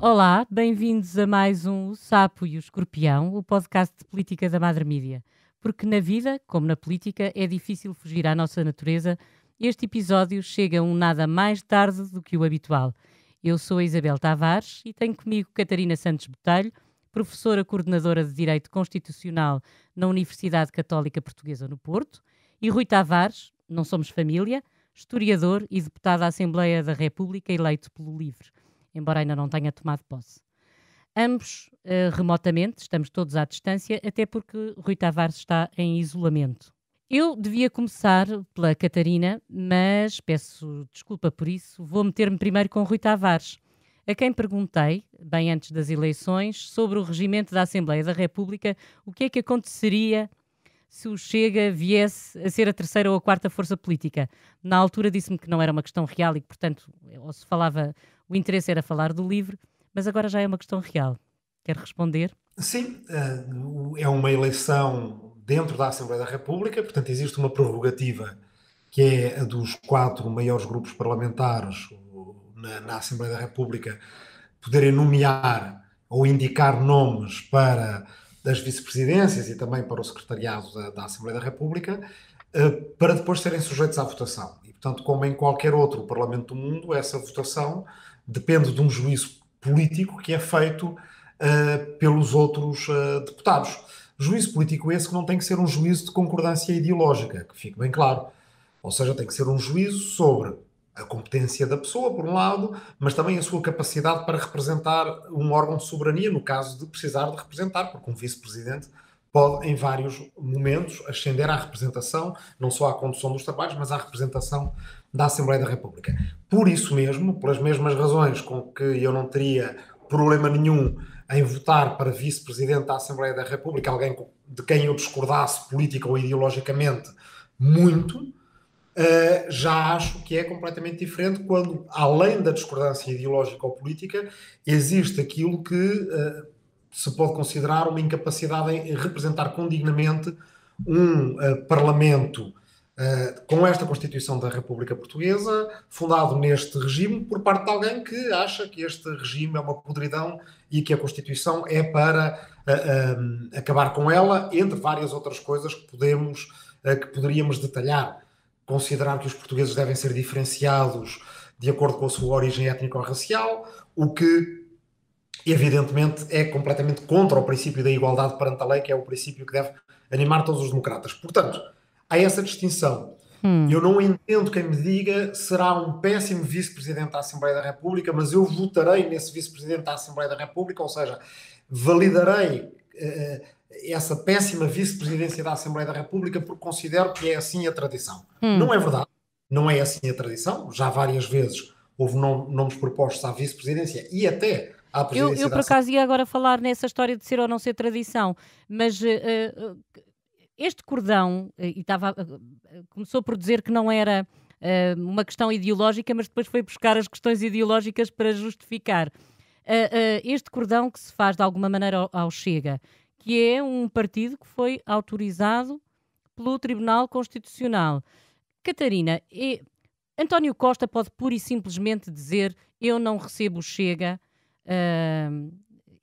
Olá, bem-vindos a mais um O Sapo e o Escorpião, o podcast de política da Madre Mídia. Porque na vida, como na política, é difícil fugir à nossa natureza, este episódio chega um nada mais tarde do que o habitual. Eu sou a Isabel Tavares e tenho comigo Catarina Santos Botelho, professora coordenadora de Direito Constitucional na Universidade Católica Portuguesa no Porto, e Rui Tavares, não somos família, historiador e deputado à Assembleia da República eleito pelo LIVRE, embora ainda não tenha tomado posse. Ambos uh, remotamente, estamos todos à distância, até porque Rui Tavares está em isolamento. Eu devia começar pela Catarina, mas peço desculpa por isso, vou meter-me primeiro com Rui Tavares a quem perguntei, bem antes das eleições, sobre o regimento da Assembleia da República, o que é que aconteceria se o Chega viesse a ser a terceira ou a quarta força política. Na altura disse-me que não era uma questão real e que, portanto, ou se falava, o interesse era falar do livro, mas agora já é uma questão real. Quer responder? Sim, eh, é uma eleição dentro da Assembleia da República, portanto, existe uma prerrogativa que é a dos quatro maiores grupos parlamentares, na, na Assembleia da República poderem nomear ou indicar nomes para as vice-presidências e também para o secretariado da, da Assembleia da República, eh, para depois serem sujeitos à votação. E, portanto, como em qualquer outro Parlamento do mundo, essa votação depende de um juízo político que é feito uh, pelos outros uh, deputados. Juízo político esse que não tem que ser um juízo de concordância ideológica, que fique bem claro. Ou seja, tem que ser um juízo sobre a competência da pessoa, por um lado, mas também a sua capacidade para representar um órgão de soberania, no caso de precisar de representar, porque um vice-presidente pode, em vários momentos, ascender à representação, não só à condução dos trabalhos, mas à representação da Assembleia da República. Por isso mesmo, pelas mesmas razões com que eu não teria problema nenhum em votar para vice-presidente da Assembleia da República alguém de quem eu discordasse política ou ideologicamente muito, Uh, já acho que é completamente diferente quando, além da discordância ideológica ou política, existe aquilo que uh, se pode considerar uma incapacidade em representar condignamente um uh, Parlamento com esta Constituição da República Portuguesa, fundado neste regime, por parte de alguém que acha que este regime é uma podridão e que a Constituição é para acabar com ela, entre várias outras coisas que podemos. Que poderíamos detalhar considerar que os portugueses devem ser diferenciados de acordo com a sua origem étnica ou racial, o que evidentemente é completamente contra o princípio da igualdade perante a lei, que é o princípio que deve animar todos os democratas. Portanto, há essa distinção. Hum. Eu não entendo quem me diga será um péssimo vice-presidente da Assembleia da República, mas eu votarei nesse vice-presidente da Assembleia da República, ou seja, validarei. Uh, essa péssima vice-presidência da Assembleia da República porque considero que é assim a tradição. Hum. Não é verdade, não é assim a tradição. Já várias vezes houve nomes propostos à vice-presidência e até à presidência. Eu, eu por acaso ia agora falar nessa história de ser ou não ser tradição, mas. Uh, este cordão, eh, e estava, começou por dizer que não era uh, uma questão ideológica, mas depois foi buscar as questões ideológicas para justificar. este cordão que se faz de alguma maneira ao, ao Chega, que é um partido que foi autorizado pelo Tribunal Constitucional. Catarina, e António Costa pode pura e simplesmente dizer eu não recebo o Chega. Uh,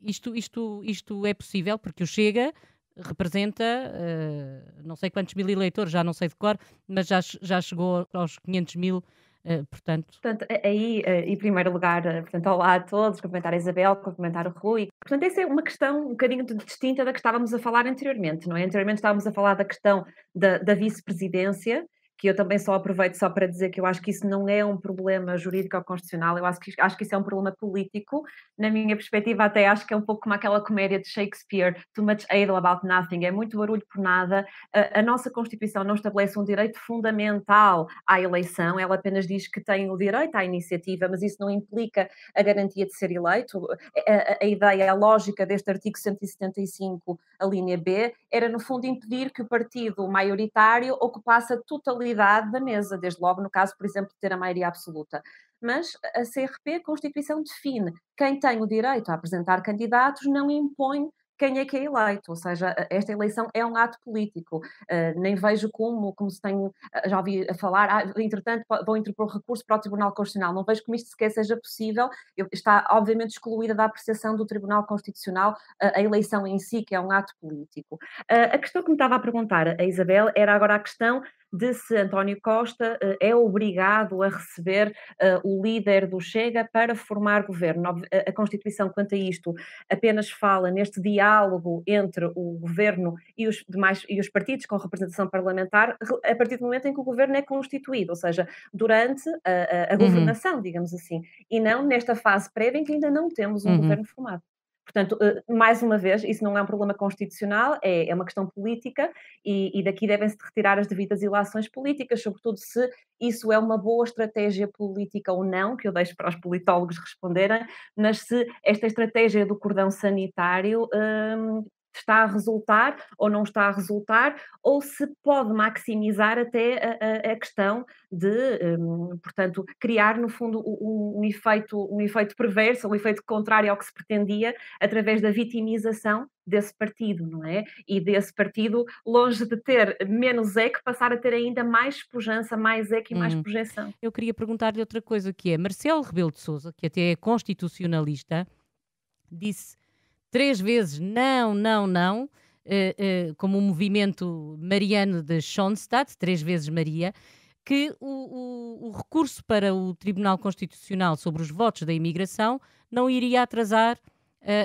isto, isto, isto é possível, porque o Chega representa uh, não sei quantos mil eleitores, já não sei de cor, mas já, já chegou aos 500 mil eh, portanto... portanto, aí, eh, em primeiro lugar, eh, portanto, olá a todos, cumprimentar a Isabel, cumprimentar o Rui. Portanto, essa é uma questão um bocadinho distinta da que estávamos a falar anteriormente, não é? Anteriormente estávamos a falar da questão da, da vice-presidência que eu também só aproveito só para dizer que eu acho que isso não é um problema jurídico ou constitucional, eu acho que, acho que isso é um problema político. Na minha perspectiva, até acho que é um pouco como aquela comédia de Shakespeare, Too Much Idle About Nothing, é muito barulho por nada. A, a nossa Constituição não estabelece um direito fundamental à eleição, ela apenas diz que tem o direito à iniciativa, mas isso não implica a garantia de ser eleito. A, a, a ideia, a lógica deste artigo 175, a linha B, era no fundo impedir que o partido maioritário ocupasse a totalidade da mesa, desde logo no caso, por exemplo, de ter a maioria absoluta. Mas a CRP, a Constituição, define quem tem o direito a apresentar candidatos não impõe quem é que é eleito, ou seja, esta eleição é um ato político, uh, nem vejo como, como se tem, eh, já ouvi a falar, ah, entretanto vão interpor recurso para o Tribunal Constitucional, não vejo como isto sequer seja possível, está obviamente excluída da apreciação do Tribunal Constitucional uh, a eleição em si, que é um ato político. Uh, a questão que me estava a perguntar a Isabel era agora a questão de se António Costa eh, é obrigado a receber eh, o líder do Chega para formar governo. A Constituição, quanto a isto, apenas fala neste diálogo entre o governo e os demais e os partidos com representação parlamentar a partir do momento em que o governo é constituído, ou seja, durante a, a, uhum. governação, uhum. digamos assim, e não nesta fase prévia em que ainda não temos um uhum. governo formado. Portanto, eh, mais uma vez, isso não é um problema constitucional, é, é uma questão política e, daqui devem-se retirar as devidas ilações políticas, sobretudo se isso é uma boa estratégia política ou não, que eu deixo para os politólogos responderem, mas se esta estratégia do cordão sanitário hum, está a resultar ou não está a resultar, ou se pode maximizar até a, a, a questão de, um, portanto, criar no fundo um, um, efeito, um efeito perverso, um efeito contrário ao que se pretendia, através da vitimização desse partido, não é? E desse partido, longe de ter menos eco, passar a ter ainda mais pujança, mais eco e hum. mais projeção. Eu queria perguntar-lhe outra coisa que é, Marcelo Rebelo de Sousa, que até é constitucionalista, disse três vezes não, não, não, uh, uh, como o movimento mariano de Schoenstatt, três vezes Maria, que o, o, o, recurso para o Tribunal Constitucional sobre os votos da imigração não iria atrasar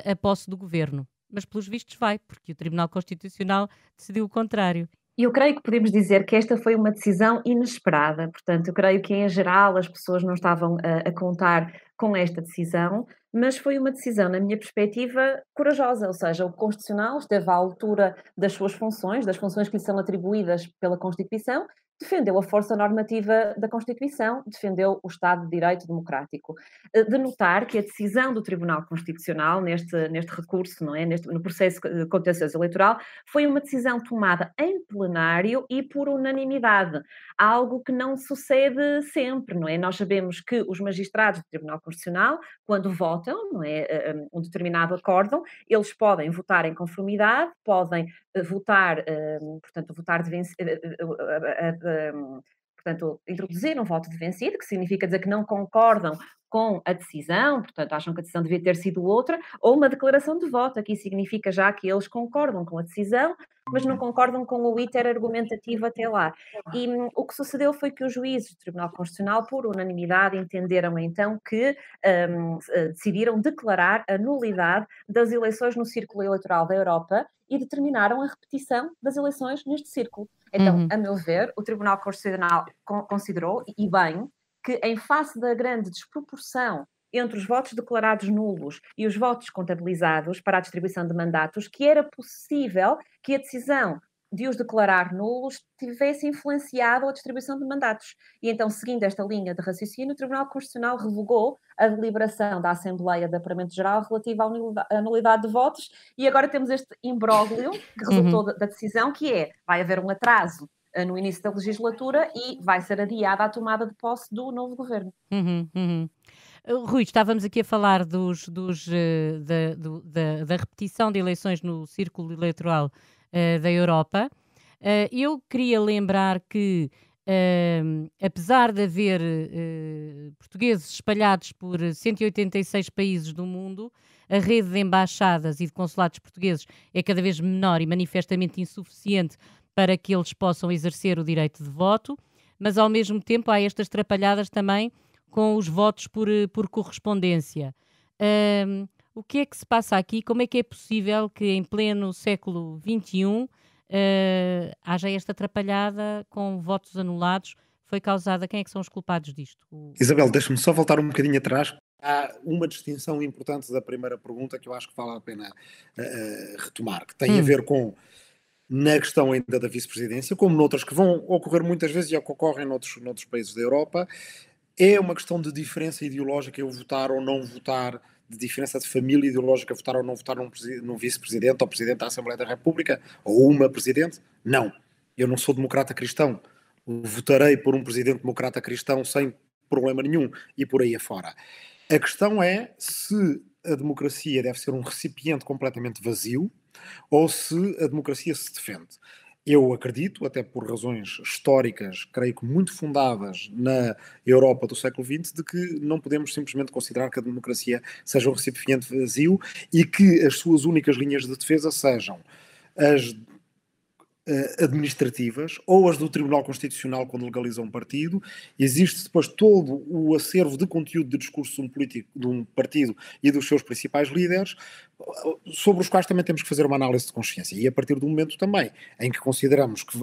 a, a posse do governo. Mas, pelos vistos, vai, porque o Tribunal Constitucional decidiu o contrário. E eu creio que podemos dizer que esta foi uma decisão inesperada, portanto, eu creio que em geral as pessoas não estavam a, eh, a contar com esta decisão, mas foi uma decisão, na minha perspectiva, corajosa, ou seja, o Constitucional esteve à altura das suas funções, das funções que lhe são atribuídas pela Constituição, defendeu a força normativa da Constituição, defendeu o Estado de Direito Democrático. Eh, de notar que a decisão do Tribunal Constitucional neste, neste recurso, não é? neste, no processo contencioso eleitoral, foi uma decisão tomada em plenário e por unanimidade, algo que não sucede sempre, não é? Nós sabemos que os magistrados do Tribunal Constitucional, quando votam, não é, eh, um determinado acórdão, eles podem votar em conformidade, podem votar, hum, portanto, votar de vencido, hum, portanto, introduzir um voto de vencido, que significa dizer que não concordam com a decisão, portanto, acham que a decisão devia ter sido outra, ou uma declaração de voto, aqui significa já que eles concordam com a decisão, mas não uhum. concordam com o ITER argumentativo até lá. E hum, o que sucedeu foi que os juízes do Tribunal Constitucional, por unanimidade, entenderam então que eh, decidiram declarar a nulidade das eleições no Círculo Eleitoral da Europa e determinaram a repetição das eleições neste círculo. Então, uhum. a meu ver, o Tribunal Constitucional considerou, e bem, que em face da grande desproporção entre os votos declarados nulos e os votos contabilizados para a distribuição de mandatos, que era possível que a decisão de os declarar nulos tivesse influenciado a distribuição de mandatos. E então, seguindo esta linha de raciocínio, o Tribunal Constitucional revogou a deliberação da Assembleia da Parlamento Geral relativa à nulidade de votos e agora temos este imbróglio que uhum. resultou uhum. da decisão, que é, vai haver um atraso eh, no início da legislatura e vai ser adiada a tomada de posse do novo governo. Uhum, uhum. Uh, Rui, estávamos aqui a falar dos, dos, eh, da, do, da, da repetição de eleições no círculo eleitoral eh, da Europa. Uh, eu queria lembrar que, ehm, apesar de haver eh, portugueses espalhados por 186 países do mundo, a rede de embaixadas e de consulados portugueses é cada vez menor e manifestamente insuficiente para que eles possam exercer o direito de voto, mas ao mesmo tempo há estas trapalhadas também com os votos por, por correspondência. Ehm, o que é que se passa aqui? Como é que é possível que em pleno século XXI uh, eh, haja esta atrapalhada com votos anulados? Foi causada, quem é que são os culpados disto? O... Isabel, deixa-me só voltar um bocadinho atrás. Há uma distinção importante da primeira pergunta que eu acho que vale a pena uh, retomar, que tem hum. a ver com na questão ainda da vice-presidência, como noutras que vão ocorrer muitas vezes e ocorrem noutros, noutros países da Europa, é uma questão de diferença ideológica eu votar ou não votar de diferença de família ideológica votar ou não votar num, num vice-presidente ou presidente da Assembleia da República ou uma presidente? Não. Eu não sou democrata cristão. Votarei por um presidente democrata cristão sem problema nenhum e por aí afora. A questão é se a democracia deve ser um recipiente completamente vazio ou se a democracia se defende eu acredito, até por razões históricas, creio que muito fundadas na Europa do século XX, de que não podemos simplesmente considerar que a democracia seja um recipiente vazio e que as suas únicas linhas de defesa sejam as eh, administrativas ou as do Tribunal Constitucional quando legaliza um partido. Existe depois todo o acervo de conteúdo de discurso de um, político, de um partido e dos seus principais líderes, eh, sobre os quais também temos que fazer uma análise de consciência. E a partir do momento também em que consideramos que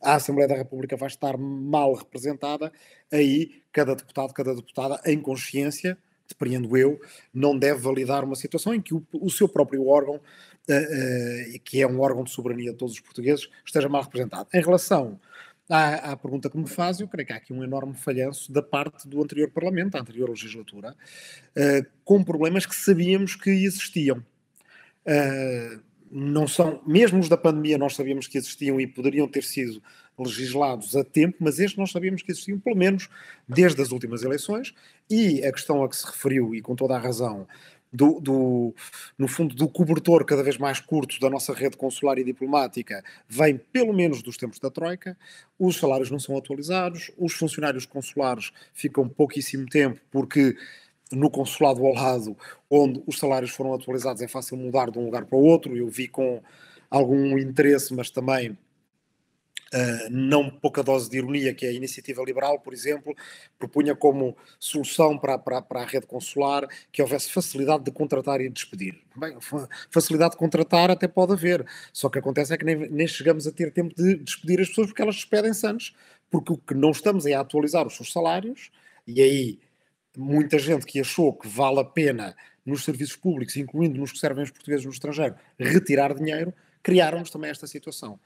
a Assembleia da República vai estar mal representada, aí cada deputado, cada deputada, em consciência, depreendo eu, não deve validar uma situação em que o, o seu próprio órgão eh, eh, que é um órgão de soberania de todos os portugueses, esteja mal representado. Em relação à, à, pergunta que me faz, eu creio que há aqui um enorme falhanço da parte do anterior Parlamento, da anterior legislatura, eh, com problemas que sabíamos que existiam. não são, mesmo os da pandemia, nós sabíamos que existiam e poderiam ter sido legislados a tempo, mas estes nós sabíamos que existiam, pelo menos desde as últimas eleições, e a questão a que se referiu, e com toda a razão, do, do, no fundo, do cobertor cada vez mais curto da nossa rede consular e diplomática vem pelo menos dos tempos da Troika. Os salários não são atualizados, os funcionários consulares ficam pouquíssimo tempo porque no consulado ao lado, onde os salários foram atualizados, é fácil mudar de um lugar para o outro. Eu vi com algum interesse, mas também eh, não pouca dose de ironia, que é a Iniciativa Liberal, por exemplo, propunha como solução para, para, para a rede consular que houvesse facilidade de contratar e despedir. Bem, facilidade de contratar até pode haver, só que acontece é que nem, nem chegamos a ter tempo de despedir as pessoas porque elas despedem-se antes, porque o que não estamos é a atualizar os seus salários, e aí muita gente que achou que vale a pena nos serviços públicos, incluindo nos que servem os portugueses no estrangeiro, retirar dinheiro, criaram-nos também esta situação.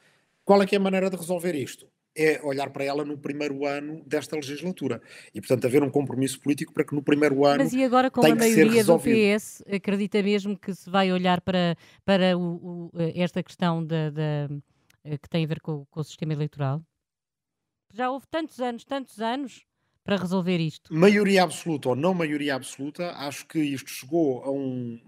Qual é que é a maneira de resolver isto? É olhar para ela no primeiro ano desta legislatura e, portanto, haver um compromisso político para que no primeiro ano. Mas e agora com a maioria do PS, acredita mesmo que se vai olhar para, para o, o, esta questão da, eh, que tem a ver com, com o sistema eleitoral? Já houve tantos anos, tantos anos para resolver isto? Maioria absoluta ou não maioria absoluta, acho que isto chegou a um,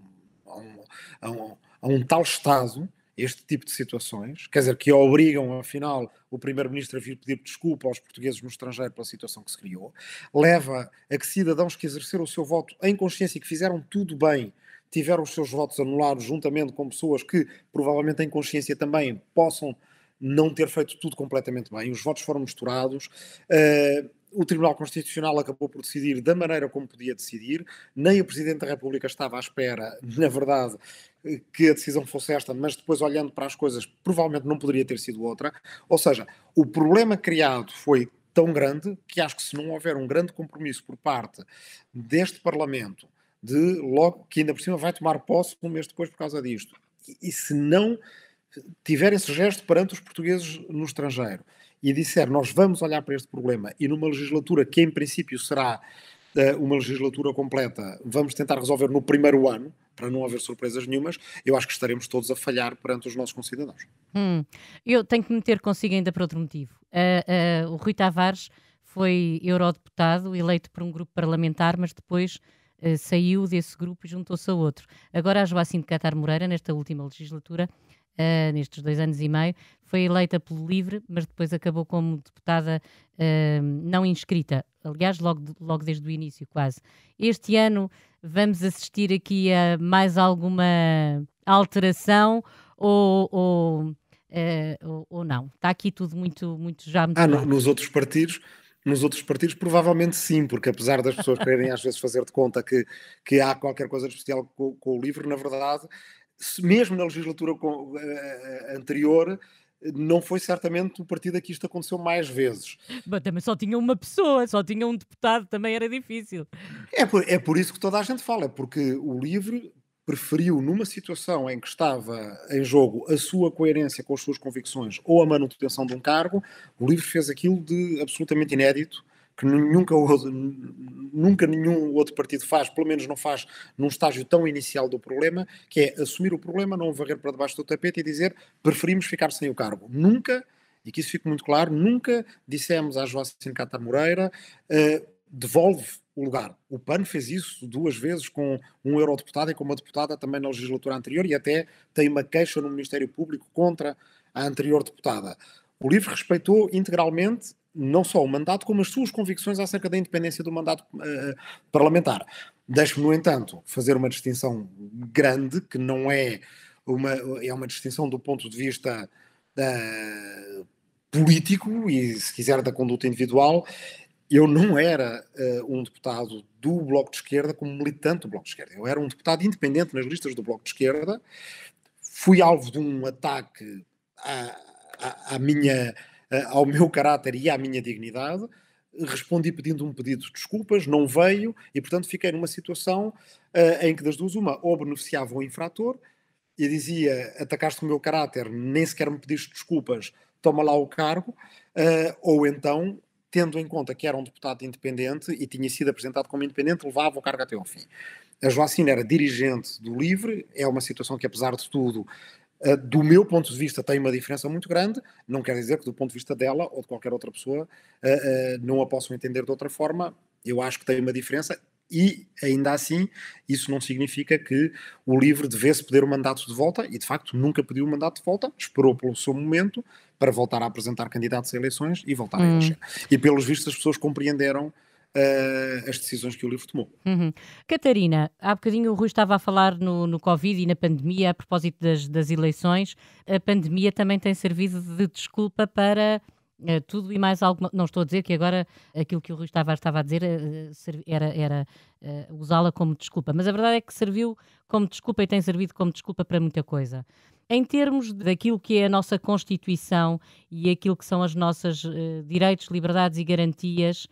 a um, a um, a um tal estado este tipo de situações, quer dizer, que obrigam, afinal, o primeiro-ministro a vir pedir desculpa aos portugueses no estrangeiro pela situação que se criou, leva a que cidadãos que exerceram o seu voto em consciência e que fizeram tudo bem, tiveram os seus votos anulados juntamente com pessoas que, provavelmente em consciência também, possam não ter feito tudo completamente bem. Os votos foram misturados. Uh, o Tribunal Constitucional acabou por decidir da maneira como podia decidir, nem o Presidente da República estava à espera, na verdade, que a decisão fosse esta, mas depois olhando para as coisas, provavelmente não poderia ter sido outra. Ou seja, o problema criado foi tão grande que acho que se não houver um grande compromisso por parte deste Parlamento, de logo que ainda por cima vai tomar posse um mês depois por causa disto, e, e se não tiver esse gesto perante os portugueses no estrangeiro e disser nós vamos olhar para este problema e numa legislatura que em princípio será uh, uma legislatura completa, vamos tentar resolver no primeiro ano, para não haver surpresas nenhumas, eu acho que estaremos todos a falhar perante os nossos concidadãos. Hum, eu tenho que me meter consigo ainda por outro motivo. Uh, uh, o Rui Tavares foi eurodeputado, eleito por um grupo parlamentar, mas depois eh, saiu desse grupo e juntou-se a outro. Agora a Joaquim de Catar Moreira, nesta última legislatura, uh, nestes dois anos e meio. Foi eleita pelo LIVRE, mas depois acabou como deputada uh, não inscrita. Aliás, logo, logo desde o início, quase. Este ano vamos assistir aqui a mais alguma alteração ou, ou, uh, ou, ou não? Está aqui tudo muito, muito já muito ah, nos outros partidos nos outros partidos, provavelmente sim, porque apesar das pessoas quererem às vezes fazer de conta que, que há qualquer coisa de especial com, com o livro, na verdade mesmo na legislatura eh, eh, anterior, não foi certamente o partido a que isto aconteceu mais vezes. Mas também só tinha uma pessoa, só tinha um deputado, também era difícil. É por, é por isso que toda a gente fala, é porque o LIVRE preferiu, numa situação em que estava em jogo a sua coerência com as suas convicções ou a manutenção de um cargo, o LIVRE fez aquilo de absolutamente inédito que nunca, nunca nenhum outro partido faz, pelo menos não faz num estágio tão inicial do problema, que é assumir o problema, não varrer para debaixo do tapete e dizer preferimos ficar sem o cargo. Nunca, e que isso fique muito claro, nunca dissemos à Joaquim Cata Moreira uh, devolve o lugar. O PAN fez isso duas vezes com um eurodeputado e com uma deputada também na legislatura anterior e até tem uma queixa no Ministério Público contra a anterior deputada. O LIVRE respeitou integralmente não só o mandato, como as suas convicções acerca da independência do mandato uh, parlamentar. Deixo-me, no entanto, fazer uma distinção grande, que não é uma, é uma distinção do ponto de vista uh, político e, se quiser, da conduta individual. Eu não era uh, um deputado do Bloco de Esquerda como militante do Bloco de Esquerda. Eu era um deputado independente nas listas do Bloco de Esquerda. Fui alvo de um ataque à, à, à minha eh, ao meu caráter e à minha dignidade. Respondi pedindo um pedido de desculpas, não veio, e portanto fiquei numa situação eh, em que das duas, uma, ou beneficiava o infrator e dizia: atacaste o meu caráter, nem sequer me pediste desculpas, toma lá o cargo, eh, ou então tendo em conta que era um deputado independente e tinha sido apresentado como independente, levava o cargo até ao fim. A Joacine era dirigente do LIVRE, é uma situação que, apesar de tudo, eh, do meu ponto de vista, tem uma diferença muito grande. Não quer dizer que, do ponto de vista dela ou de qualquer outra pessoa, eh, eh, não a possam entender de outra forma. Eu acho que tem uma diferença. E ainda assim, isso não significa que o livro devesse pedir o mandato de volta, e de facto nunca pediu o mandato de volta, esperou pelo seu momento para voltar a apresentar candidatos a eleições e voltar hum. a eleger. E pelos vistos, as pessoas compreenderam uh, as decisões que o livro tomou. Uhum. Catarina, há bocadinho o Rui estava a falar no, no Covid e na pandemia, a propósito das, das eleições, a pandemia também tem servido de desculpa para eh, tudo e mais alguma. Não estou a dizer que agora aquilo que o Rui estava a dizer eh, era, era uh, usá-la como desculpa, mas a verdade é que serviu como desculpa e tem servido como desculpa para muita coisa. Em termos daquilo que é a nossa Constituição e aquilo que são as nossas direitos, liberdades e garantias,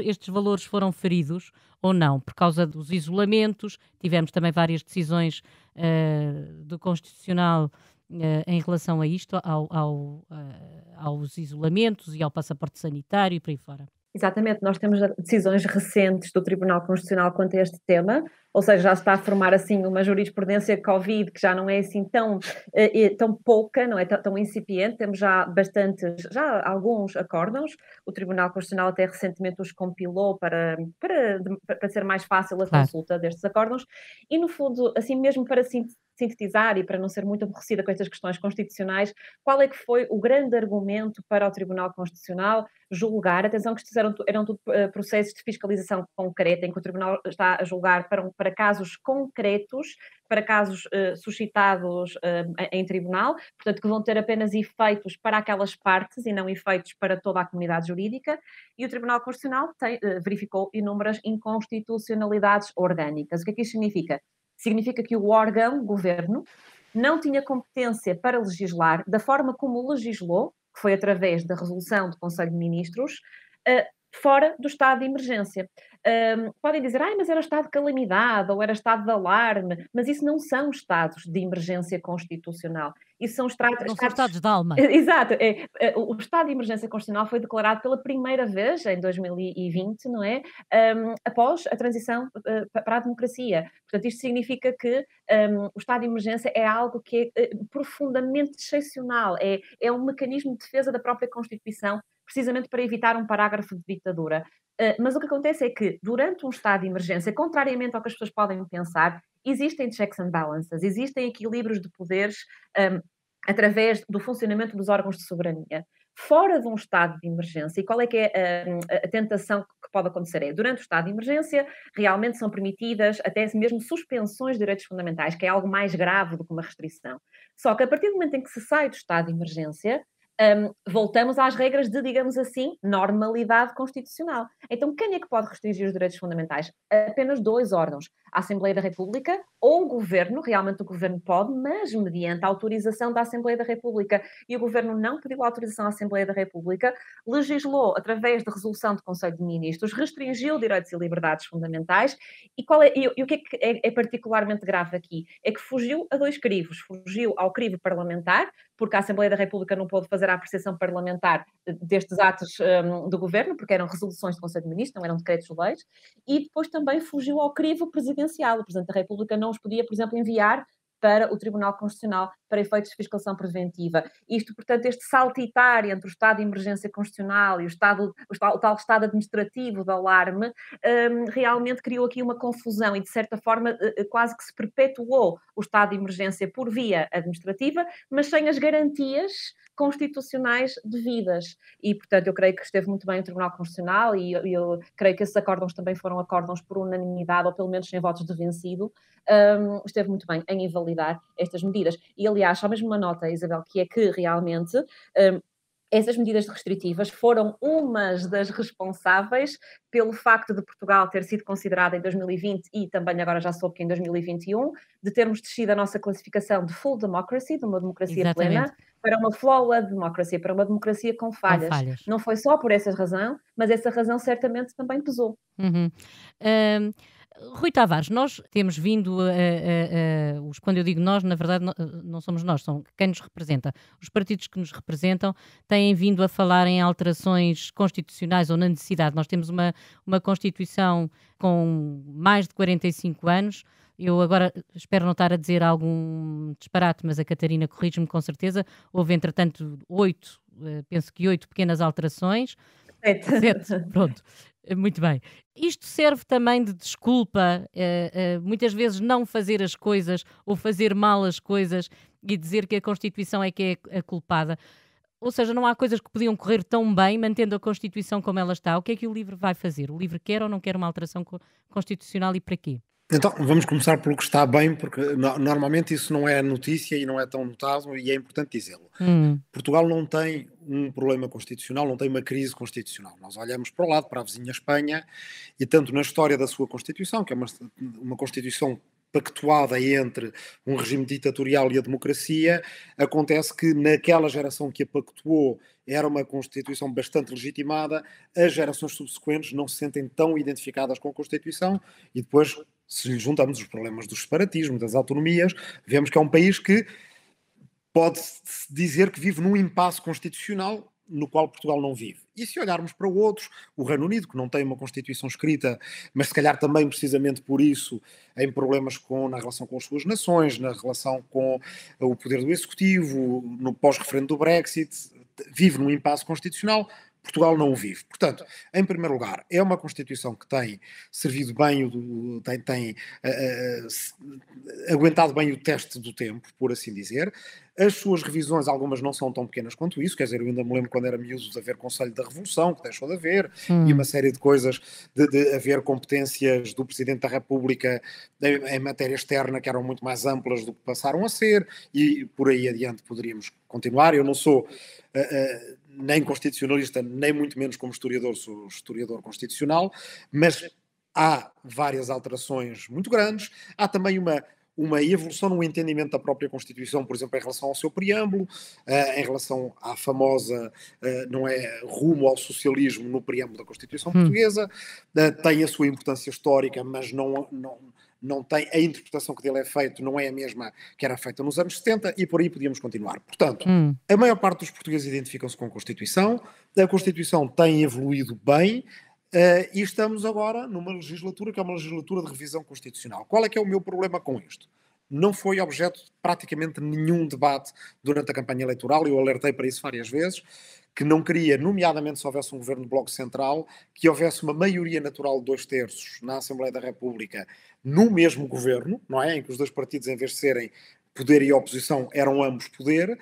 estes valores foram feridos ou não, por causa dos isolamentos. Tivemos também várias decisões uh, do Constitucional uh, em relação a isto, ao, ao, uh, aos isolamentos e ao passaporte sanitário e por aí fora. Exatamente, nós temos decisões recentes do Tribunal Constitucional quanto a este tema, ou seja, já se está a formar assim uma jurisprudência Covid que já não é assim tão, eh, eh, tão pouca, não é tão, tão, incipiente, temos já bastantes, já alguns acórdãos, o Tribunal Constitucional até recentemente os compilou para, para, para ser mais fácil a consulta destes acórdãos, e no fundo, assim mesmo para sintetizar e para não ser muito aborrecida com estas questões constitucionais, qual é que foi o grande argumento para o Tribunal Constitucional julgar? Atenção que eram, eram tudo eh, processos de fiscalização concreta, em que o Tribunal está a julgar para, um, para casos concretos, para casos uh, suscitados uh, em tribunal, portanto que vão ter apenas efeitos para aquelas partes e não efeitos para toda a comunidade jurídica, e o Tribunal Constitucional tem, uh, verificou inúmeras inconstitucionalidades orgânicas. O que é que isto significa? Significa que o órgão, governo, não tinha competência para legislar da forma como legislou, que foi através da resolução do Conselho de Ministros, eh, fora do estado de emergência. Um, podem dizer, ah, mas era estado de calamidade ou era estado de alarme, mas isso não são estados de emergência constitucional. Isso são estados. Não estados, são estados de alma. Exato. É, é o estado de emergência constitucional foi declarado pela primeira vez em 2020, não é? Um, após a transição eh, para a democracia. Portanto, isto significa que um, o estado de emergência é algo que é, eh, profundamente excepcional, é, é um mecanismo de defesa da própria Constituição precisamente para evitar um parágrafo de ditadura. Ah, mas o que acontece é que, durante um estado de emergência, contrariamente ao que as pessoas podem pensar, existem checks and balances, existem equilíbrios de poderes um, através do funcionamento dos órgãos de soberania. Fora de um estado de emergência, e qual é que é a, a tentação que pode acontecer? É, durante o estado de emergência, realmente são permitidas até mesmo suspensões de direitos fundamentais, que é algo mais grave do que uma restrição. Só que a partir do momento em que se sai do estado de emergência, um, voltamos às regras de, digamos assim, normalidade constitucional. Então, quem é que pode restringir os direitos fundamentais? Apenas dois órgãos: à Assembleia da República ou o governo, realmente o governo pode, mas mediante a autorização da Assembleia da República. E o governo não pediu autorização à Assembleia da República, legislou através de resolução do Conselho de Ministros, restringiu direitos e liberdades fundamentais. E, qual é, e, e o que é, que é, é particularmente grave aqui? É que fugiu a dois crivos. Fugiu ao crivo parlamentar, porque a Assembleia da República não pôde fazer a apreciação parlamentar eh, destes atos um, ehm, do governo, porque eram resoluções do Conselho de Ministros, não eram decretos-leis. E depois também fugiu ao crivo presidencial o Presidente da República não os podia, por exemplo, enviar para o Tribunal Constitucional para efeitos de fiscalização preventiva. Isto, portanto, este saltitar entre o estado de emergência constitucional e o, estado, o, tal, o tal estado administrativo de alarme, um, realmente criou aqui uma confusão e, de certa forma, eh, eh, quase que se perpetuou o estado de emergência por via administrativa, mas sem as garantias constitucionais devidas. E, portanto, eu creio que esteve muito bem o Tribunal Constitucional e eu, eu creio que esses acórdãos também foram acórdãos por unanimidade, ou pelo menos sem votos de vencido, um, esteve muito bem em invalidar estas medidas. E, aliás, aliás, só mesmo uma nota, Isabel, que é que realmente um, essas medidas restritivas foram umas das responsáveis pelo facto de Portugal ter sido considerada em 2020 e também agora já soube que em 2021, de termos descido a nossa classificação de full democracy, de uma democracia Exatamente. plena, para uma flawed democracy, para uma democracia com falhas. com falhas. Não foi só por essa razão, mas essa razão certamente também pesou. Uhum. Um... Rui Tavares, nós temos vindo a, a, a, os, quando eu digo nós, na verdade não, não somos nós, são quem nos representa. Os partidos que nos representam têm vindo a falar em alterações constitucionais ou na necessidade. Nós temos uma, uma Constituição com mais de 45 anos. Eu agora espero não estar a dizer algum disparate, mas a Catarina corrige-me com certeza. Houve, entretanto, oito, eh, penso que oito pequenas alterações. Sete. Sete, pronto. Eh, muito bem. Isto serve também de desculpa, uh, uh, muitas vezes, não fazer as coisas ou fazer mal as coisas e dizer que a Constituição é que é a culpada. Ou seja, não há coisas que podiam correr tão bem mantendo a Constituição como ela está. O que é que o livro vai fazer? O livro quer ou não quer uma alteração constitucional e para quê? Então, vamos começar pelo que está bem, porque no, normalmente isso não é notícia e não é tão notável, e é importante dizê-lo. Hum. Portugal não tem um problema constitucional, não tem uma crise constitucional. Nós olhamos para o lado, para a vizinha Espanha, e tanto na história da sua Constituição, que é uma, uma Constituição pactuada entre um regime ditatorial e a democracia, acontece que naquela geração que a pactuou era uma Constituição bastante legitimada, as gerações subsequentes não se sentem tão identificadas com a Constituição e depois se lhe juntamos os problemas dos separatismos, das autonomias, vemos que é um país que pode-se dizer que vive num impasse constitucional no qual Portugal não vive. E se olharmos para outros, o Reino Unido, que não tem uma Constituição escrita, mas se calhar também precisamente por isso, em problemas com, na relação com as suas nações, na relação com o poder do Executivo, no pós-referendo do Brexit, vive num impasse constitucional. Portugal não o vive. Portanto, em primeiro lugar, é uma Constituição que tem servido bem, o, tem, tem uh, uh, aguentado bem o teste do tempo, por assim dizer. As suas revisões, algumas não são tão pequenas quanto isso, quer dizer, eu ainda me lembro quando era miúdo de haver Conselho da Revolução, que deixou de haver, hum. e uma série de coisas, de, de, haver competências do Presidente da República em, em matéria externa que eram muito mais amplas do que passaram a ser, e por aí adiante poderíamos continuar. Eu não sou. Uh, nem constitucionalista, nem muito menos como historiador, sou historiador constitucional, mas há várias alterações muito grandes, há também uma uma evolução no entendimento da própria Constituição, por exemplo, em relação ao seu preâmbulo, eh, em relação à famosa, eh, não é, rumo ao socialismo no preâmbulo da Constituição hum. portuguesa, eh, tem a sua importância histórica, mas não, não não tem, a interpretação que dele é feita não é a mesma que era feita nos anos 70 e por aí podíamos continuar. Portanto, hum. a maior parte dos portugueses identificam-se com a Constituição, a Constituição tem evoluído bem, Uh, e estamos agora numa legislatura que é uma legislatura de revisão constitucional. Qual é que é o meu problema com isto? Não foi objeto de praticamente nenhum debate durante a campanha eleitoral, eu alertei para isso várias vezes que não queria, nomeadamente se houvesse um governo de Bloco Central, que houvesse uma maioria natural de dois terços na Assembleia da República no mesmo governo, não é? Em que os dois partidos, em vez de serem poder e oposição, eram ambos poder,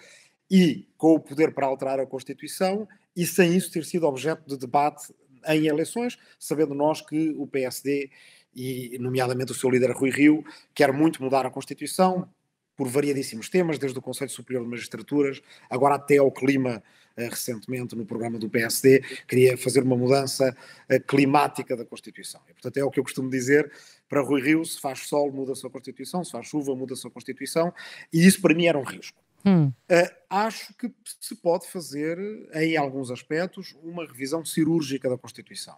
e com o poder para alterar a Constituição, e sem isso ter sido objeto de debate em eleições, sabendo nós que o PSD e, nomeadamente, o seu líder Rui Rio, quer muito mudar a Constituição por variadíssimos temas, desde o Conselho Superior de Magistraturas, agora até ao clima eh, recentemente no programa do PSD, queria fazer uma mudança eh, climática da Constituição. E, portanto, é o que eu costumo dizer para Rui Rio: se faz sol, muda a sua Constituição, se faz chuva, muda a sua Constituição, e isso para mim era um risco. Hum. Uh, acho que se pode fazer, em alguns aspectos, uma revisão cirúrgica da Constituição.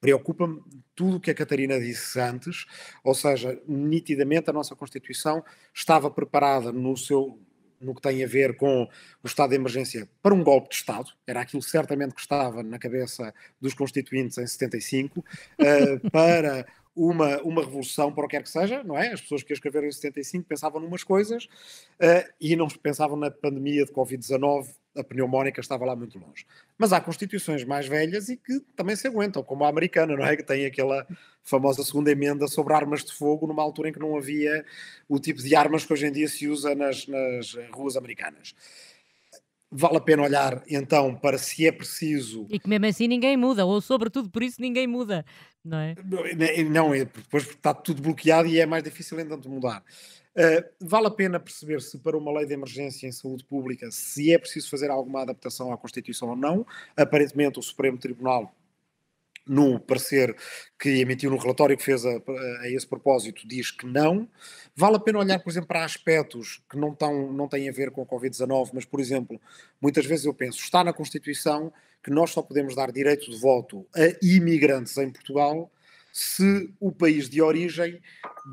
Preocupa-me tudo o que a Catarina disse antes, ou seja, nitidamente a nossa Constituição estava preparada no seu no que tem a ver com o estado de emergência para um golpe de Estado, era aquilo certamente que estava na cabeça dos constituintes em 75, uh, eh, para uma, uma revolução para o que quer que seja, não é? As pessoas que escreveram em 75 pensavam numas coisas uh, e não pensavam na pandemia de Covid-19 a pneumónica estava lá muito longe. Mas há constituições mais velhas e que também se aguentam, como a americana, não é? Que tem aquela famosa segunda emenda sobre armas de fogo, numa altura em que não havia o tipo de armas que hoje em dia se usa nas, nas ruas americanas. Vale a pena olhar então para se é preciso. E que mesmo assim ninguém muda, ou sobretudo por isso ninguém muda, não é? Não, depois está tudo bloqueado e é mais difícil ainda de mudar. Eh, vale a pena perceber se para uma lei de emergência em saúde pública se é preciso fazer alguma adaptação à Constituição ou não. Aparentemente o Supremo Tribunal no parecer que emitiu no relatório que fez a, a, esse propósito, diz que não. Vale a pena olhar, por exemplo, para aspectos que não, tão, não têm a ver com a Covid-19, mas, por exemplo, muitas vezes eu penso, está na Constituição que nós só podemos dar direito de voto a imigrantes em Portugal se o país de origem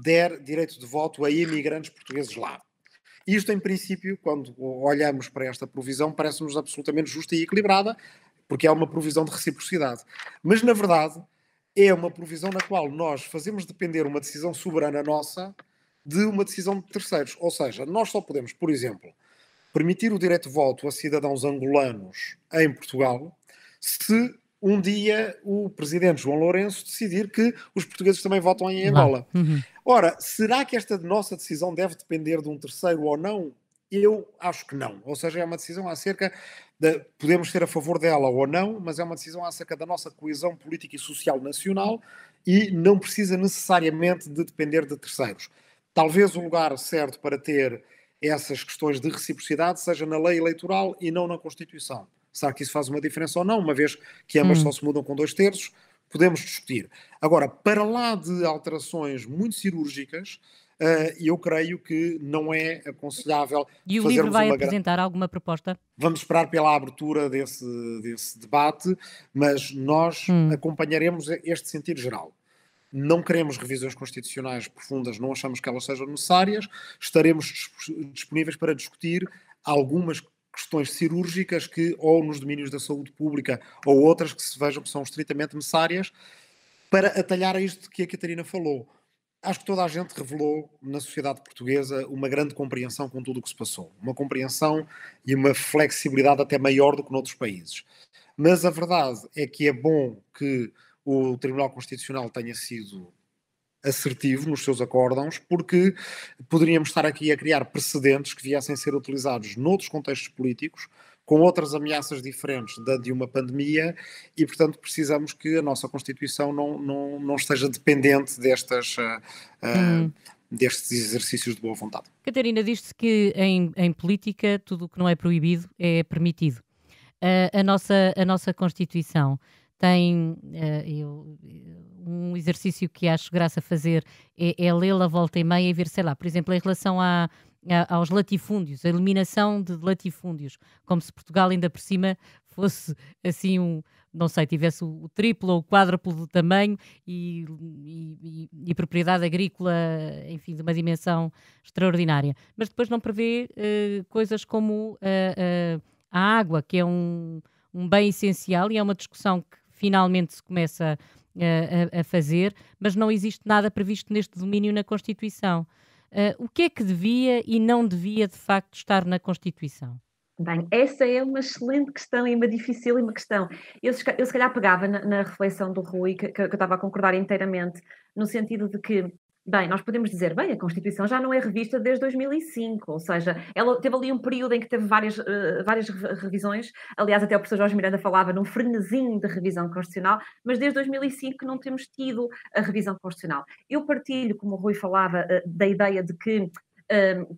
der direito de voto a imigrantes portugueses lá. Isto, em princípio, quando olhamos para esta provisão, parece-nos absolutamente justa e equilibrada, porque é uma provisão de reciprocidade. Mas, na verdade, é uma provisão na qual nós fazemos depender uma decisão soberana nossa de uma decisão de terceiros. Ou seja, nós só podemos, por exemplo, permitir o direito de voto a cidadãos angolanos em Portugal se um dia o presidente João Lourenço decidir que os portugueses também votam em Angola. Uhum. Ora, será que esta nossa decisão deve depender de um terceiro ou não? Eu acho que não. Ou seja, é uma decisão acerca de. Podemos ser a favor dela ou não, mas é uma decisão acerca da nossa coesão política e social nacional e não precisa necessariamente de depender de terceiros. Talvez o lugar certo para ter essas questões de reciprocidade seja na lei eleitoral e não na Constituição será que isso faz uma diferença ou não, uma vez que ambas hum. só se mudam com dois terços, podemos discutir. Agora, para lá de alterações muito cirúrgicas, uh, eu creio que não é aconselhável. E o livro vai apresentar gra... alguma proposta? Vamos esperar pela abertura desse, desse debate, mas nós hum. acompanharemos este sentido geral não queremos revisões constitucionais profundas, não achamos que elas sejam necessárias, estaremos disponíveis para discutir algumas questões cirúrgicas que, ou nos domínios da saúde pública, ou outras que se vejam que são estritamente necessárias, para atalhar a isto que a Catarina falou. Acho que toda a gente revelou na sociedade portuguesa uma grande compreensão com tudo o que se passou. Uma compreensão e uma flexibilidade até maior do que noutros países. Mas a verdade é que é bom que o Tribunal Constitucional tenha sido assertivo nos seus acórdãos, porque poderíamos estar aqui a criar precedentes que viessem a ser utilizados noutros contextos políticos, com outras ameaças diferentes da de uma pandemia, e portanto precisamos que a nossa Constituição não, não, não esteja dependente destas. Uh, hum. Destes exercícios de boa vontade. Catarina, diz-se que em, em política tudo o que não é proibido é permitido. Uh, a, nossa, a nossa Constituição tem uh, eu, um exercício que acho graça fazer é, é lê-la volta e meia e ver, sei lá, por exemplo, em relação à, a, aos latifúndios, a eliminação de latifúndios, como se Portugal ainda por cima fosse assim um, não sei, tivesse o, o triplo ou o quádruplo do tamanho e, e, e, e, propriedade agrícola, enfim, de uma dimensão extraordinária. Mas depois não prevê uh, coisas como uh, uh, a água, que é um, um bem essencial e é uma discussão que finalmente se começa eh, a, a, fazer, mas não existe nada previsto neste domínio na Constituição. Uh, o que é que devia e não devia de facto estar na Constituição? Bem, essa é uma excelente questão e uma dificílima questão. Eu, eu se calhar pegava na, na reflexão do Rui, que, que eu estava a concordar inteiramente, no sentido de que Bem, nós podemos dizer, bem, a Constituição já não é revista desde 2005, ou seja, ela teve ali um período em que teve várias, uh, várias revisões, aliás, até o professor Jorge Miranda falava num frenesim de revisão constitucional, mas desde 2005 não temos tido a revisão constitucional. Eu partilho, como o Rui falava, uh, da ideia de que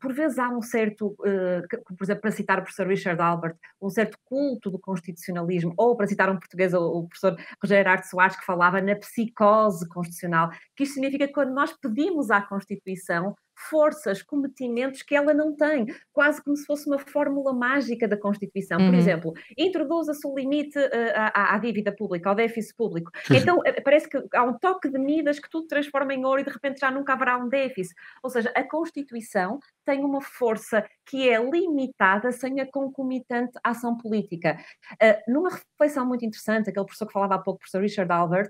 por vezes há um certo, uh, por exemplo, para citar o professor Richard Albert, um certo culto do constitucionalismo, ou para citar um português, o professor Rogério Arte Soares, que falava na psicose constitucional, que isto significa que quando nós pedimos à Constituição, forças, cometimentos que ela não tem, quase como se fosse uma fórmula mágica da Constituição. Uhum. Por exemplo, introduza-se o limite uh, à, à, dívida pública, ao déficit público. Então, eh, parece que há um toque de Midas que tudo transforma em ouro e de repente já nunca haverá um déficit. Ou seja, a Constituição tem uma força que é limitada sem a concomitante ação política. Uh, numa reflexão muito interessante, aquele professor que falava há pouco, o professor Richard Albert,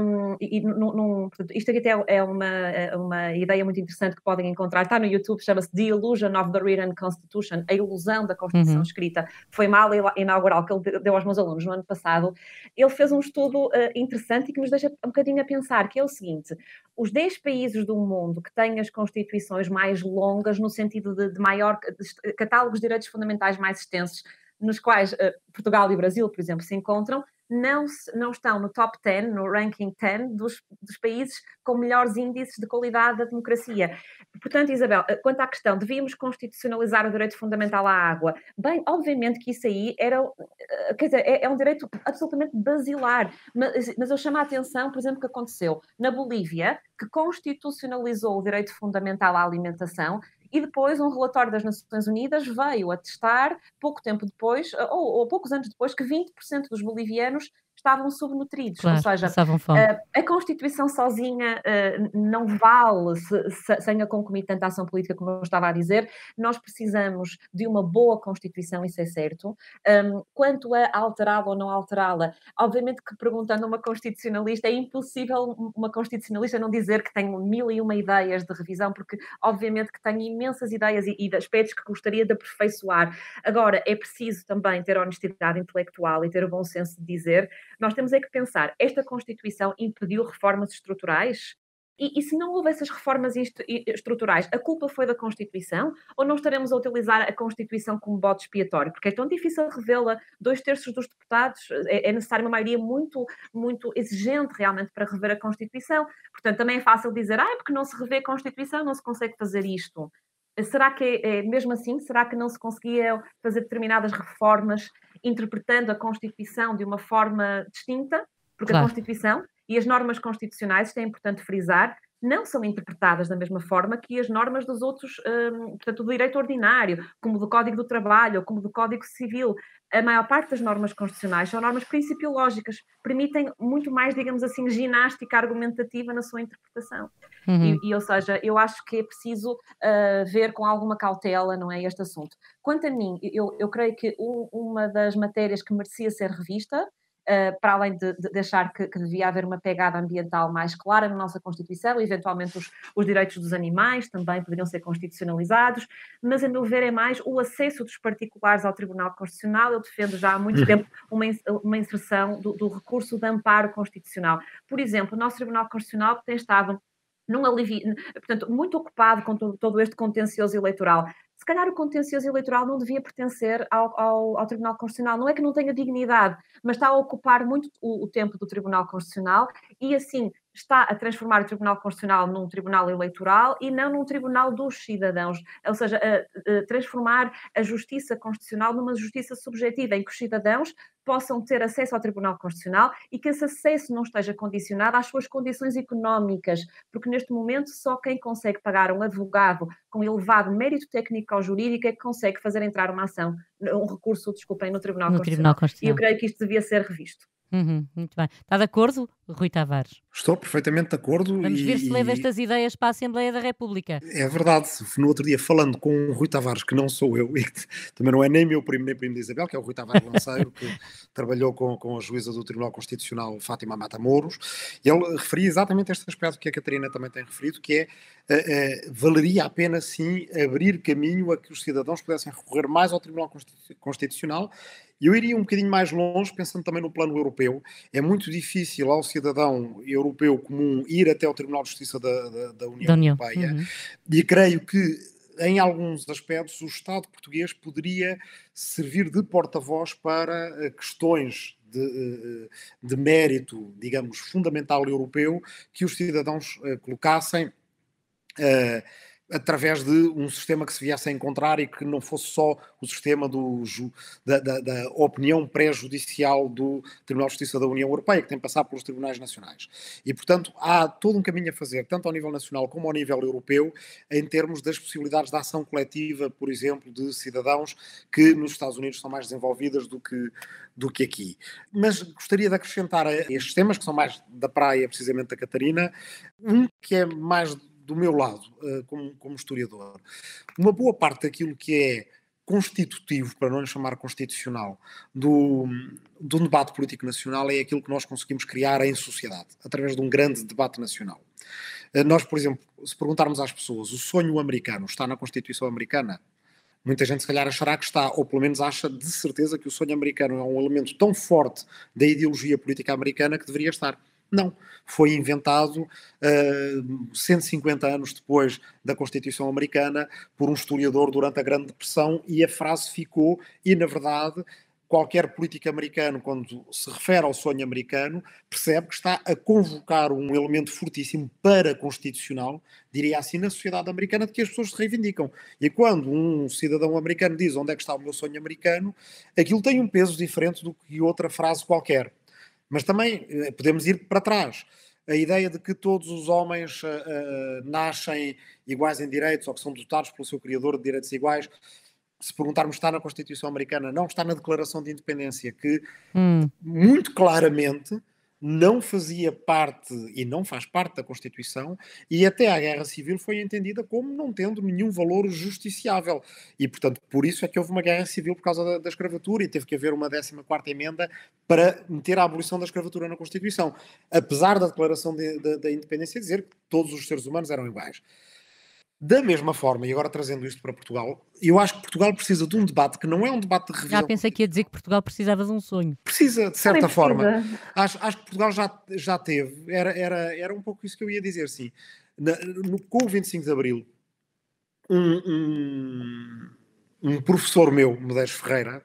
um, e, num, portanto, isto aqui até é, é uma, é uma ideia muito interessante que podem encontrar, está no YouTube, chama-se The Illusion of the Written Constitution, a ilusão da Constituição uhum. escrita. Foi mal aula inaugural que ele deu aos meus alunos no ano passado. Ele fez um estudo uh, interessante e que nos deixa um bocadinho a pensar, que é o seguinte, os 10 países do mundo que têm as constituições mais longas no sentido de, de maior maior, catálogos de direitos fundamentais mais extensos, nos quais uh, Portugal e Brasil, por exemplo, se encontram, não, não estão no top 10, no ranking 10 dos, dos, países com melhores índices de qualidade da democracia. Portanto, Isabel, eh, quanto à questão, devíamos constitucionalizar o direito fundamental à água? Bem, obviamente que isso aí era, eh, quer dizer, é, é um direito absolutamente basilar, mas, mas eu chamo a atenção, por exemplo, o que aconteceu na Bolívia, que constitucionalizou o direito fundamental à alimentação e depois um relatório das Nações Unidas veio atestar, pouco tempo depois, ou, ou poucos anos depois, que 20% dos bolivianos estavam subnutridos, claro, ou seja, eh, a Constituição sozinha eh, não vale se, sem a concomitante ação política, como eu estava a dizer, nós precisamos de uma boa Constituição, isso é certo. quanto a alterá-la ou não alterá-la, obviamente que perguntando a uma constitucionalista, é impossível uma constitucionalista não dizer que tenho mil e uma ideias de revisão, porque obviamente que tenho imensas ideias e, e aspectos que gostaria de aperfeiçoar. Agora, é preciso também ter honestidade intelectual e ter o bom senso de dizer nós temos é que pensar, esta Constituição impediu reformas estruturais? E, e, se não houve essas reformas estruturais, a culpa foi da Constituição? Ou não estaremos a utilizar a Constituição como bote expiatório? Porque é tão difícil revê-la, dois terços dos deputados, é, é necessária uma maioria muito, muito exigente realmente para rever a Constituição. Portanto, também é fácil dizer, ah, é porque não se revê a Constituição, não se consegue fazer isto. Será que é, é mesmo assim, será que não se conseguia fazer determinadas reformas interpretando a Constituição de uma forma distinta, porque claro. a Constituição e as normas constitucionais, isto é importante frisar, não são interpretadas da mesma forma que as normas dos outros, um, portanto, do direito ordinário, como do Código do Trabalho, como do Código Civil a maior parte das normas constitucionais são normas principiológicas, permitem muito mais, digamos assim, ginástica argumentativa na sua interpretação. Uhum. E, e, ou seja, eu acho que é preciso uh, ver com alguma cautela, não é, este assunto. Quanto a mim, eu, eu creio que um, uma das matérias que merecia ser revista eh, para além de, de achar que, que, devia haver uma pegada ambiental mais clara na nossa Constituição, eventualmente os, os direitos dos animais também poderiam ser constitucionalizados, mas a meu ver é mais o acesso dos particulares ao Tribunal Constitucional. Eu defendo já há muito uhum. tempo uma, uma inserção do, do recurso de amparo constitucional. Por exemplo, o nosso Tribunal Constitucional tem estado num alivio, portanto, muito ocupado com todo este contencioso eleitoral, se calhar o contencioso eleitoral não devia pertencer ao, ao, ao, Tribunal Constitucional. Não é que não tenha dignidade, mas está a ocupar muito o, o tempo do Tribunal Constitucional e, assim, está a transformar o Tribunal Constitucional num tribunal eleitoral e não num tribunal dos cidadãos, ou seja, a, a transformar a justiça constitucional numa justiça subjetiva, em que os cidadãos possam ter acesso ao Tribunal Constitucional e que esse acesso não esteja condicionado às suas condições económicas, porque neste momento só quem consegue pagar um advogado com elevado mérito técnico-jurídico ou é que consegue fazer entrar uma ação, um recurso, desculpem, no Tribunal, no Constitucional. Tribunal Constitucional. E eu creio que isto devia ser revisto. Uhum, muito bem. Está de acordo, Rui Tavares? Estou perfeitamente de acordo. Vamos ver se leva estas ideias para a Assembleia da República. É verdade. No outro dia, falando com o Rui Tavares, que não sou eu, e que também não é nem meu primo, nem primo de Isabel, que é o Rui Tavares Lanceiro, que trabalhou com, com a juíza do Tribunal Constitucional, Fátima Matamoros, ele referia exatamente este aspecto que a Catarina também tem referido, que é uh, uh, valeria a pena, sim, abrir caminho a que os cidadãos pudessem recorrer mais ao Tribunal Constitucional e eu iria um bocadinho mais longe, pensando também no plano europeu. É muito difícil ao cidadão europeu comum ir até o Tribunal de Justiça da, da, da União, da União. Europeia. Uhum. E creio que em alguns aspectos, o Estado português poderia servir de porta-voz para eh, questões de, eh, de, mérito, digamos, fundamental europeu que os cidadãos eh, colocassem. Uh, através de um sistema que se viesse a encontrar e que não fosse só o sistema do, da, da, da opinião pré-judicial do Tribunal de Justiça da União Europeia, que tem que passar pelos tribunais nacionais. E, portanto, há todo um caminho a fazer, tanto ao nível nacional como ao nível europeu, em termos das possibilidades de ação coletiva, por exemplo, de cidadãos que nos Estados Unidos são mais desenvolvidas do que, do que aqui. Mas gostaria de acrescentar a estes temas, que são mais da praia, precisamente da Catarina, um que é mais do meu lado, eh, como, como historiador, uma boa parte daquilo que é constitutivo, para não lhe chamar constitucional, do, do debate político nacional é aquilo que nós conseguimos criar em sociedade, através de um grande debate nacional. Eh, nós, por exemplo, se perguntarmos às pessoas o sonho americano está na Constituição Americana, muita gente se calhar achará que está, ou pelo menos acha de certeza que o sonho americano é um elemento tão forte da ideologia política americana que deveria estar. Não. Foi inventado uh, ah, 150 anos depois da Constituição Americana por um historiador durante a Grande Depressão e a frase ficou, e na verdade qualquer político americano, quando se refere ao sonho americano, percebe que está a convocar um elemento fortíssimo para-constitucional, diria assim, na sociedade americana de que as pessoas se reivindicam. E quando um cidadão americano diz onde é que está o meu sonho americano, aquilo tem um peso diferente do que outra frase qualquer. Mas também eh, podemos ir para trás. A ideia de que todos os homens uh, uh, nascem iguais em direitos ou que são dotados pelo seu criador de direitos iguais, se perguntarmos está na Constituição Americana, não está na Declaração de Independência, que hum. muito claramente não fazia parte e não faz parte da Constituição e até a Guerra Civil foi entendida como não tendo nenhum valor justiciável. E, portanto, por isso é que houve uma Guerra Civil por causa da, da escravatura e teve que haver uma 14ª emenda para meter a abolição da escravatura na Constituição. Apesar da Declaração de, de, da Independência dizer que todos os seres humanos eram iguais. Da mesma forma, e agora trazendo isto para Portugal, eu acho que Portugal precisa de um debate que não é um debate de revisão. Já pensei que ia dizer que Portugal precisava de um sonho. Precisa, de certa precisa. forma. Acho, acho que Portugal já, já teve. Era, era, era um pouco isso que eu ia dizer, sim. Na, no, com o 25 de Abril, um, um, um professor meu, Modesto Ferreira,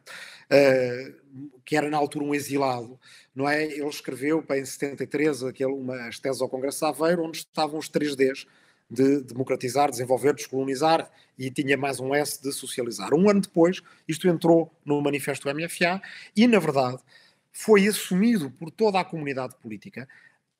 uh, que era na altura um exilado, não é? Ele escreveu, em 73, aquele, umas teses ao Congresso de Aveiro, onde estavam os 3Ds de democratizar, desenvolver, descolonizar e tinha mais um S de socializar. Um ano depois, isto entrou no manifesto MFA e, na verdade, foi assumido por toda a comunidade política,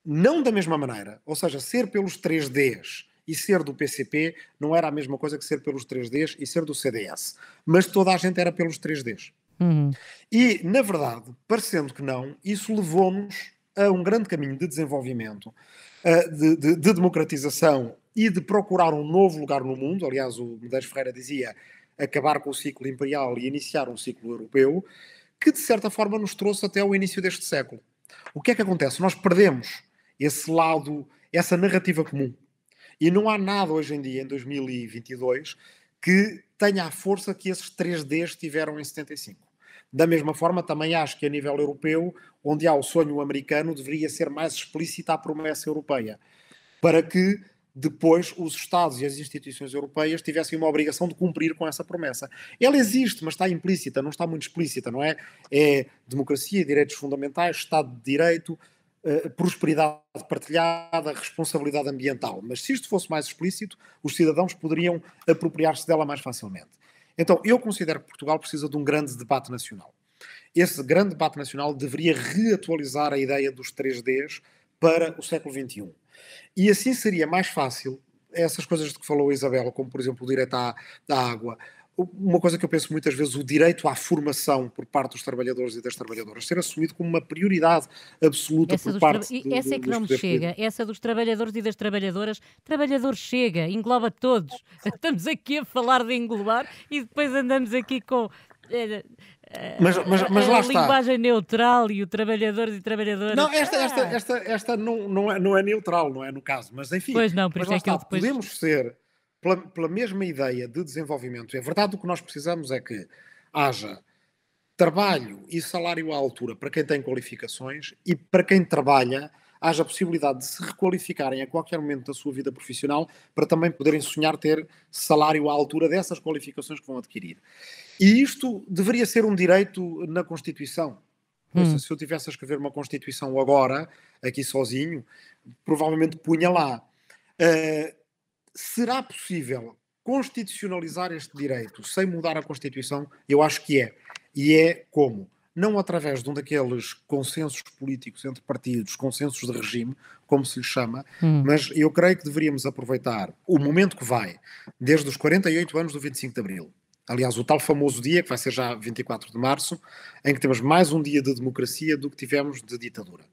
não da mesma maneira, ou seja, ser pelos 3Ds e ser do PCP não era a mesma coisa que ser pelos 3Ds e ser do CDS, mas toda a gente era pelos 3Ds. Uhum. E, na verdade, parecendo que não, isso levou-nos a um grande caminho de desenvolvimento, eh, de, de, de democratização e de procurar um novo lugar no mundo. Aliás, o Medeiros Ferreira dizia acabar com o ciclo imperial e iniciar um ciclo europeu, que de certa forma nos trouxe até o início deste século. O que é que acontece? Nós perdemos esse lado, essa narrativa comum. E não há nada hoje em dia, em 2022, que tenha a força que esses 3Ds tiveram em 75. Da mesma forma, também acho que a nível europeu, onde há o sonho americano, deveria ser mais explícita a promessa europeia, para que depois os Estados e as instituições europeias tivessem uma obrigação de cumprir com essa promessa. Ela existe, mas está implícita, não está muito explícita, não é? É democracia, direitos fundamentais, Estado de Direito, eh, prosperidade partilhada, responsabilidade ambiental. Mas se isto fosse mais explícito, os cidadãos poderiam apropriar-se dela mais facilmente. Então, eu considero que Portugal precisa de um grande debate nacional. Esse grande debate nacional deveria reatualizar a ideia dos 3Ds para o século XXI e assim seria mais fácil essas coisas de que falou a Isabela, como por exemplo o direito à, à água, uma coisa que eu penso muitas vezes, o direito à formação por parte dos trabalhadores e das trabalhadoras, ser assumido como uma prioridade absoluta essa por parte tra... do, Essa é que não me chega, essa dos trabalhadores e das trabalhadoras, trabalhador chega, engloba todos. Estamos aqui a falar de englobar e depois andamos aqui com eh, mas, mas, mas lá a está. linguagem neutral e o trabalhador e trabalhadoras. Não, esta, ah. esta, esta, esta não, não, é, não é neutral, não é no caso, mas enfim. Pois não, por mas isso é que depois... podemos ser pela, pela mesma ideia de desenvolvimento. É verdade, o que nós precisamos é que haja trabalho e salário à altura para quem tem qualificações e para quem trabalha haja a possibilidade de se requalificarem a qualquer momento da sua vida profissional para também poderem sonhar ter salário à altura dessas qualificações que vão adquirir. E isto deveria ser um direito na Constituição. Hum. Se eu tivesse a escrever uma Constituição agora, aqui sozinho, provavelmente punha lá. Uh, será possível constitucionalizar este direito sem mudar a Constituição? Eu acho que é. E é como? Não através de um daqueles consensos políticos entre partidos, consensos de regime, como se lhe chama, hum. mas eu creio que deveríamos aproveitar o momento que vai, desde os 48 anos do 25 de Abril, Aliás, o tal famoso dia, que vai ser já 24 de março, em que temos mais um dia de democracia do que tivemos de ditadura.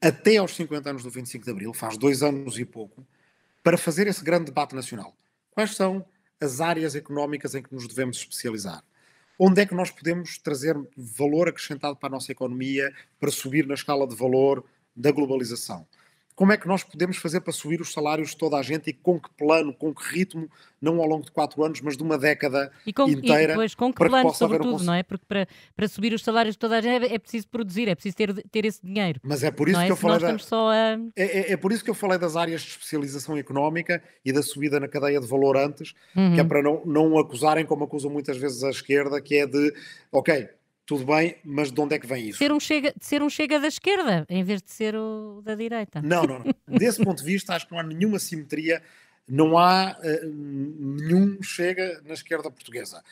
Até aos 50 anos do 25 de Abril, faz dois anos e pouco, para fazer esse grande debate nacional. Quais são as áreas económicas em que nos devemos especializar? Onde é que nós podemos trazer valor acrescentado para a nossa economia para subir na escala de valor da globalização? como é que nós podemos fazer para subir os salários de toda a gente e com que plano, com que ritmo, não ao longo de quatro anos, mas de uma década e com, inteira. E depois, com que plano, que sobretudo, um não é? Porque para, para subir os salários de toda a gente é, é preciso produzir, é preciso ter, ter esse dinheiro. Mas é por isso é? que eu falei. Da, a... É, é, é, por isso que eu falei das áreas de especialização económica e da subida na cadeia de valor antes, uhum. que é uhum. para não, não acusarem, como acusam muitas vezes a esquerda, que é de ok, tudo bem, mas de onde é que vem isso? Ser um chega, ser um chega da esquerda em vez de ser o da direita. Não, não, não. Desse ponto de vista, acho que não há nenhuma simetria, não há uh, nenhum chega na esquerda portuguesa.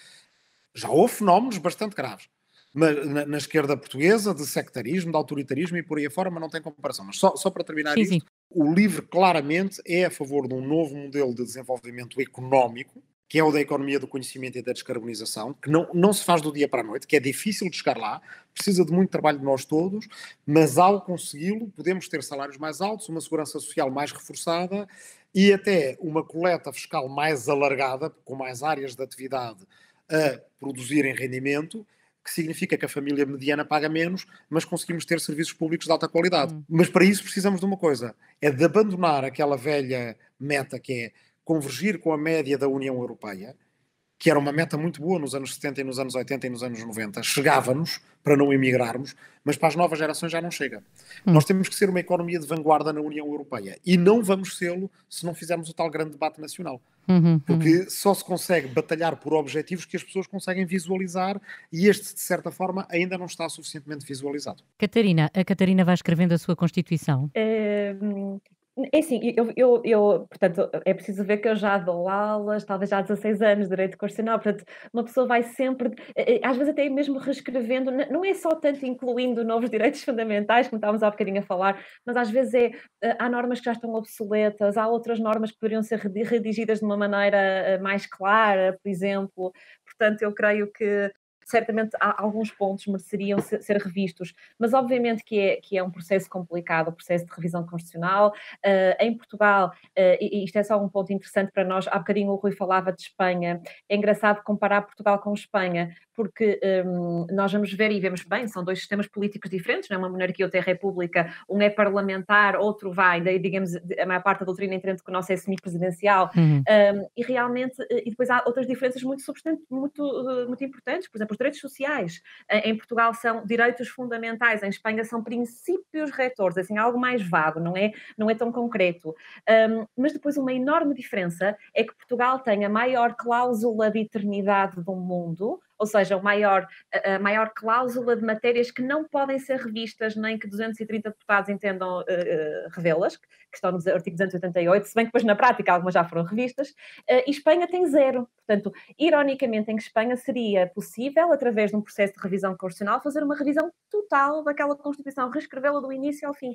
Já houve fenómenos bastante graves. Mas, na, na, esquerda portuguesa, de sectarismo, de autoritarismo e por aí afora, mas não tem comparação. Mas só, só para terminar sim, isto, sim. o LIVRE claramente é a favor de um novo modelo de desenvolvimento económico, que é o da economia do conhecimento e da descarbonização, que não, não se faz do dia para a noite, que é difícil de chegar lá, precisa de muito trabalho de nós todos, mas ao consegui-lo, podemos ter salários mais altos, uma segurança social mais reforçada e até uma coleta fiscal mais alargada, com mais áreas de atividade a produzirem rendimento, que significa que a família mediana paga menos, mas conseguimos ter serviços públicos de alta qualidade. Hum. Mas para isso precisamos de uma coisa: é de abandonar aquela velha meta que é convergir com a média da União Europeia, que era uma meta muito boa nos anos 70 e nos anos 80 e nos anos 90, chegava-nos para não emigrarmos, mas para as novas gerações já não chega. Hum. Nós temos que ser uma economia de vanguarda na União Europeia e não vamos sê-lo se não fizermos o tal grande debate nacional. Uhum, porque uhum. só se consegue batalhar por objetivos que as pessoas conseguem visualizar e este, de certa forma, ainda não está suficientemente visualizado. Catarina, a Catarina vai escrevendo a sua Constituição. É, é sim eu, eu, eu, portanto, é preciso ver que eu já dou aulas, talvez já há 16 anos, de direito constitucional, portanto, uma pessoa vai sempre, eh, eh, às vezes até mesmo reescrevendo, não é só tanto incluindo novos direitos fundamentais, como estávamos há bocadinho a falar, mas às vezes é, eh, há normas que já estão obsoletas, há outras normas que poderiam ser redigidas de uma maneira mais clara, por exemplo, portanto, eu creio que certamente alguns pontos mereceriam ser, ser, revistos, mas obviamente que é, que é um processo complicado, o um processo de revisão constitucional. Uh, em Portugal, uh, e isto é só um ponto interessante para nós, há bocadinho o Rui falava de Espanha, é engraçado comparar Portugal com Espanha, porque um, nós vamos ver e vemos bem, são dois sistemas políticos diferentes, não é uma monarquia outra é república, um é parlamentar, outro vai, daí digamos, a maior parte da doutrina frente é que o nosso é semipresidencial, uhum. um, e realmente, eh, e depois há outras diferenças muito substantes, muito, eh, muito importantes, por exemplo, os direitos sociais, eh, em Portugal são direitos fundamentais, em Espanha são princípios retores, é assim, é algo mais vago, não é, não é tão concreto. Um, mas depois uma enorme diferença é que Portugal tem a maior cláusula de eternidade do mundo, ou seja, o maior, a maior cláusula de matérias que não podem ser revistas, nem que 230 deputados entendam uh, uh, revê-las, que estão no artigo 288, se bem que depois na prática algumas já foram revistas, uh, e Espanha tem zero. Portanto, ironicamente, em Espanha seria possível, através de um processo de revisão constitucional, fazer uma revisão total daquela Constituição, reescrevê-la do início ao fim.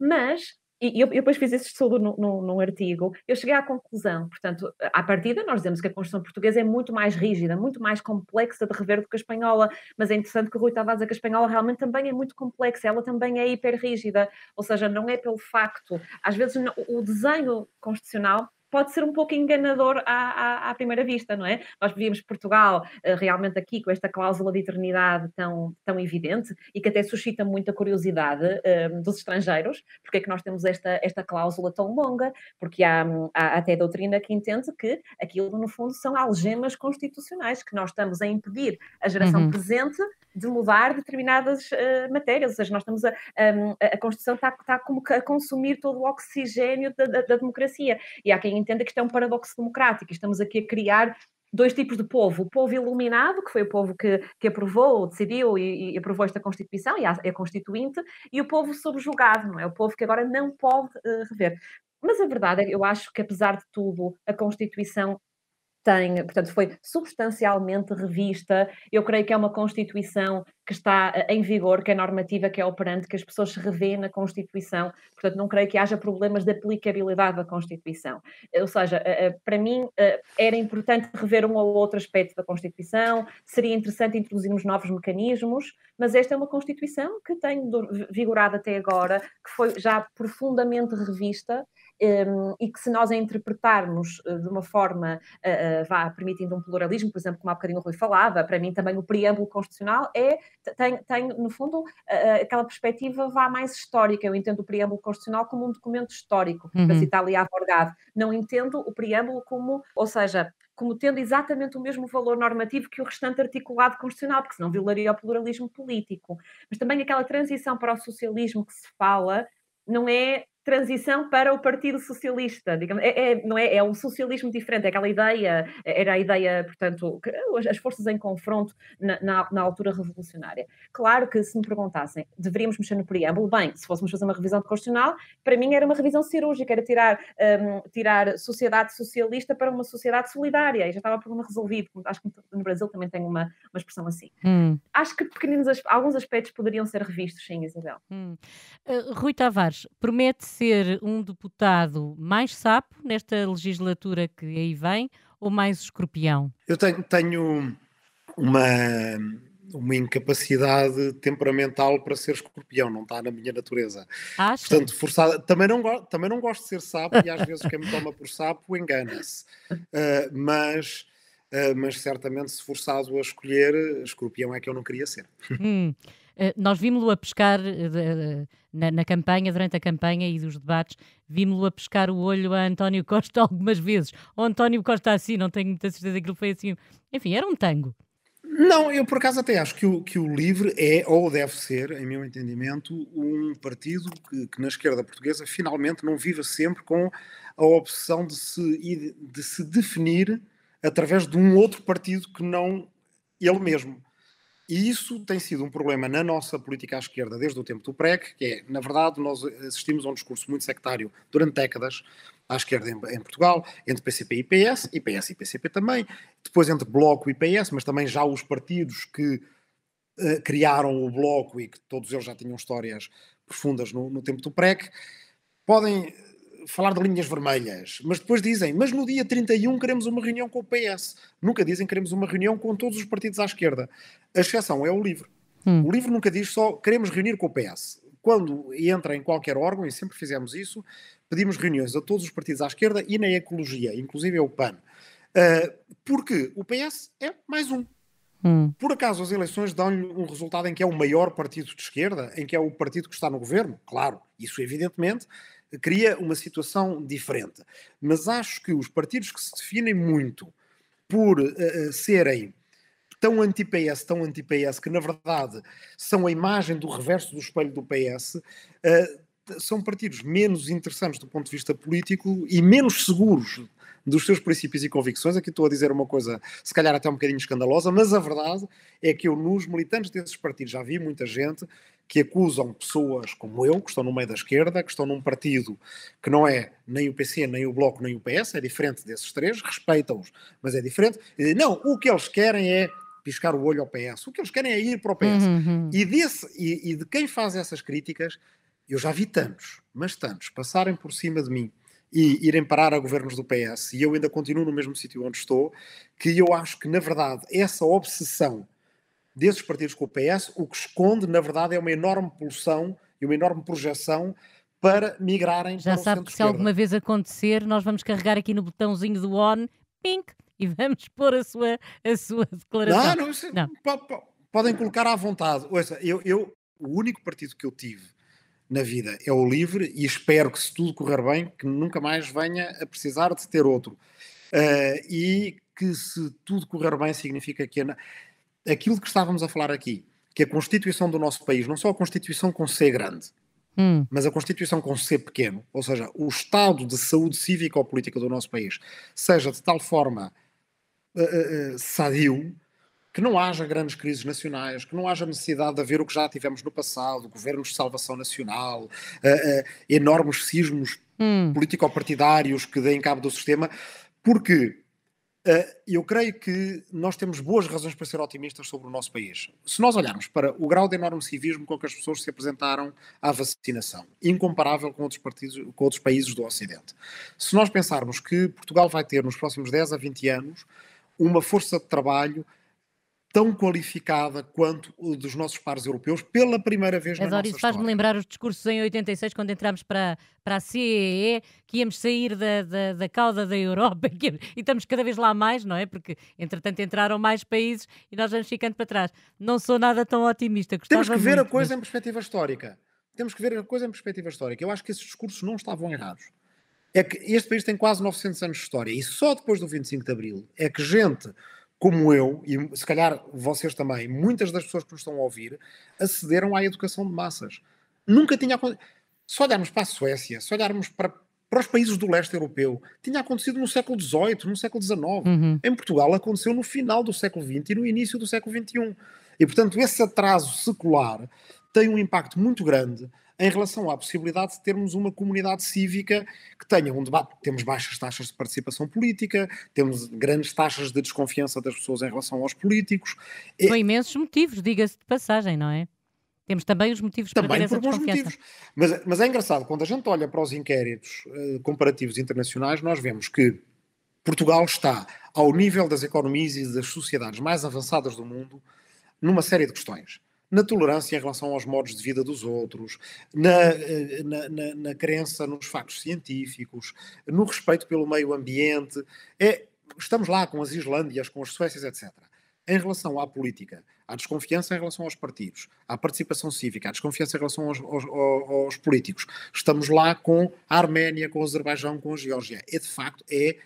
Mas e eu, eu, depois fiz esse estudo num artigo, eu cheguei à conclusão, portanto, à partida nós dizemos que a Constituição portuguesa é muito mais rígida, muito mais complexa de rever do que a espanhola, mas é interessante que o Rui Tavares a dizer que a espanhola realmente também é muito complexa, ela também é hiper rígida, ou seja, não é pelo facto, às vezes o desenho constitucional pode ser um pouco enganador à, à, à primeira vista, não é? Nós víamos Portugal eh, realmente aqui com esta cláusula de eternidade tão, tão evidente e que até suscita muita curiosidade um, ehm, dos estrangeiros, porque é que nós temos esta, esta cláusula tão longa, porque há, hum, há até doutrina que entende que aquilo, no fundo, são algemas constitucionais, que nós estamos a impedir a geração uhum. presente de mudar determinadas uh, matérias, ou seja, nós estamos a, um, a Constituição está, está como a consumir todo o oxigênio da, da, da democracia, e há quem entenda que isto é um paradoxo democrático, estamos aqui a criar dois tipos de povo. O povo iluminado, que foi o povo que, que aprovou, decidiu e, e aprovou esta Constituição e a, a, é Constituinte, e o povo subjugado, não é? O povo que agora não pode uh, rever. Mas a verdade é que eu acho que, apesar de tudo, a Constituição tem, portanto, foi substancialmente revista. Eu creio que é uma Constituição que está eh, em vigor, que é normativa, que é operante, que as pessoas se revêem na Constituição. Portanto, não creio que haja problemas de aplicabilidade da Constituição. Eh, ou seja, eh, para mim era importante rever um ou outro aspecto da Constituição, seria interessante introduzirmos novos mecanismos, mas esta é uma Constituição que tem vigorado até agora, que foi já profundamente revista um, e que se nós a interpretarmos eh, de uma forma, uh, uh, vá, permitindo um pluralismo, por exemplo, como há bocadinho o Rui falava, para mim também o preâmbulo constitucional é, tem, tem no fundo, uh, aquela perspectiva vá mais histórica. Eu entendo o preâmbulo constitucional como um documento histórico, uhum. para citar ali a Vorgado. Não entendo o preâmbulo como, ou seja, como tendo exatamente o mesmo valor normativo que o restante articulado constitucional, porque senão violaria o pluralismo político. Mas também aquela transição para o socialismo que se fala não é transição para o Partido Socialista, digamos, é, é, não é, é um socialismo diferente, é aquela ideia, era a ideia, portanto, que, as forças em confronto na, na, na, altura revolucionária. Claro que se me perguntassem, deveríamos mexer no preâmbulo? Bem, se fôssemos fazer uma revisão constitucional, para mim era uma revisão cirúrgica, era tirar, um, tirar sociedade socialista para uma sociedade solidária, e já estava o problema resolvido, acho que no Brasil também tem uma, uma expressão assim. Hum. Acho que pequeninos, alguns aspectos poderiam ser revistos, sim, Isabel. Hum. Uh, Rui Tavares, promete ser um deputado mais sapo nesta legislatura que aí vem ou mais escorpião? Eu tenho, tenho uma, uma incapacidade temperamental para ser escorpião, não está na minha natureza. Acho. Portanto, forçada. Também não, também não gosto de ser sapo e às vezes quem me toma por sapo engana-se. Uh, mas. Uh, mas certamente, se forçado a escolher, escorpião é que eu não queria ser. Hum. Eh, nós vimos-lo a pescar eh, eh, na, na, campanha, durante a campanha e dos debates, vimos-lo a pescar o olho a António Costa algumas vezes. Ou António Costa assim, não tenho muita certeza que ele foi assim. Enfim, era um tango. Não, eu por acaso até acho que o, que o LIVRE é, ou deve ser, em meu entendimento, um partido que, que na esquerda portuguesa finalmente não viva sempre com a obsessão de se, de se definir através de um outro partido que não ele mesmo. E isso tem sido um problema na nossa política à esquerda desde o tempo do PREC, que é, na verdade, nós assistimos a um discurso muito sectário durante décadas à esquerda em, em Portugal, entre PCP e PS, e PS e PCP também, depois entre Bloco e PS, mas também já os partidos que uh, criaram o Bloco e que todos eles já tinham histórias profundas no, no tempo do PREC, podem falar de linhas vermelhas, mas depois dizem, mas no dia 31 queremos uma reunião com o PS. Nunca dizem queremos uma reunião com todos os partidos à esquerda. A exceção é o LIVRE. Hum. O LIVRE nunca diz só queremos reunir com o PS. Quando entra em qualquer órgão, e sempre fizemos isso, pedimos reuniões a todos os partidos à esquerda e na ecologia, inclusive é o PAN. Uh, porque o PS é mais um. Hum. Por acaso as eleições dão-lhe um resultado em que é o maior partido de esquerda, em que é o partido que está no governo? Claro, isso evidentemente cria uma situação diferente. Mas acho que os partidos que se definem muito por uh, serem tão anti-PS, tão anti-PS, que na verdade são a imagem do reverso do espelho do PS, uh, eh, são partidos menos interessantes do ponto de vista político e menos seguros dos seus princípios e convicções. Aqui estou a dizer uma coisa, se calhar até um bocadinho escandalosa, mas a verdade é que eu, nos militantes desses partidos, já vi muita gente que acusam pessoas como eu, que estão no meio da esquerda, que estão num partido que não é nem o PC, nem o Bloco, nem o PS, é diferente desses três, respeitam-os, mas é diferente. E, não, o que eles querem é piscar o olho ao PS, o que eles querem é ir para o PS. Uhum, uhum. E, desse, e, e de quem faz essas críticas, eu já vi tantos, mas tantos, passarem por cima de mim e irem parar a governos do PS, e eu ainda continuo no mesmo sítio onde estou, que eu acho que, na verdade, essa obsessão desses partidos com o PS, o que esconde, na verdade, é uma enorme pulsão e uma enorme projeção para migrarem Já para o sabe que se alguma vez acontecer, nós vamos carregar aqui no botãozinho do ON, pink, e vamos pôr a sua, a sua declaração. Não, não, isso, não. podem colocar à vontade. Ouça, eu, eu, o único partido que eu tive na vida é o Livre e espero que, se tudo correr bem, que nunca mais venha a precisar de ter outro. Uh, e que, se tudo correr bem, significa que aquilo que estávamos a falar aqui, que a Constituição do nosso país, não só a Constituição com C grande, hum. mas a Constituição com C pequeno, ou seja, o estado de saúde cívica ou política do nosso país, seja de tal forma uh, uh, sadio que não haja grandes crises nacionais, que não haja necessidade de haver o que já tivemos no passado, governos de salvação nacional, uh, uh, enormes sismos hum. político-partidários que deem cabo do sistema, porque eh, eu creio que nós temos boas razões para ser otimistas sobre o nosso país. Se nós olharmos para o grau de enorme civismo com que as pessoas se apresentaram à vacinação, incomparável com outros, partidos, com outros países do Ocidente. Se nós pensarmos que Portugal vai ter nos próximos 10 a 20 anos uma força de trabalho tão qualificada quanto o dos nossos pares europeus, pela primeira vez Adoro na nossa isso história. faz-me lembrar os discursos em 86, quando entramos para, para a CEE, que íamos sair da, da, da cauda da Europa e estamos cada vez lá mais, não é? Porque, entretanto, entraram mais países e nós vamos ficando para trás. Não sou nada tão otimista. Temos que ver muito, a coisa mas... em perspectiva histórica. Temos que ver a coisa em perspectiva histórica. Eu acho que esses discursos não estavam errados. É que este país tem quase 900 anos de história e só depois do 25 de Abril é que gente como eu, e se calhar vocês também, muitas das pessoas que nos estão a ouvir, acederam à educação de massas. Nunca tinha acontecido. Se olharmos para a Suécia, se olharmos para, para os países do leste europeu, tinha acontecido no século XVIII, no século XIX. Uhum. Em Portugal aconteceu no final do século XX e no início do século XXI. E, portanto, esse atraso secular tem um impacto muito grande em relação à possibilidade de termos uma comunidade cívica que tenha um debate. Temos baixas taxas de participação política, temos grandes taxas de desconfiança das pessoas em relação aos políticos. É São imensos motivos, diga-se de passagem, não é? Temos também os motivos também para ter essa por desconfiança. Motivos. Mas, mas é engraçado, quando a gente olha para os inquéritos uh, comparativos internacionais, nós vemos que Portugal está ao nível das economias e das sociedades mais avançadas do mundo numa série de questões na tolerância em relação aos modos de vida dos outros, na, eh, na, na, na crença nos factos científicos, no respeito pelo meio ambiente. É, estamos lá com as Islândias, com as Suécias, etc. Em relação à política, à desconfiança em relação aos partidos, à participação cívica, à desconfiança em relação aos, aos, aos políticos. Estamos lá com a Arménia, com o Azerbaijão, com a Geórgia. É de facto é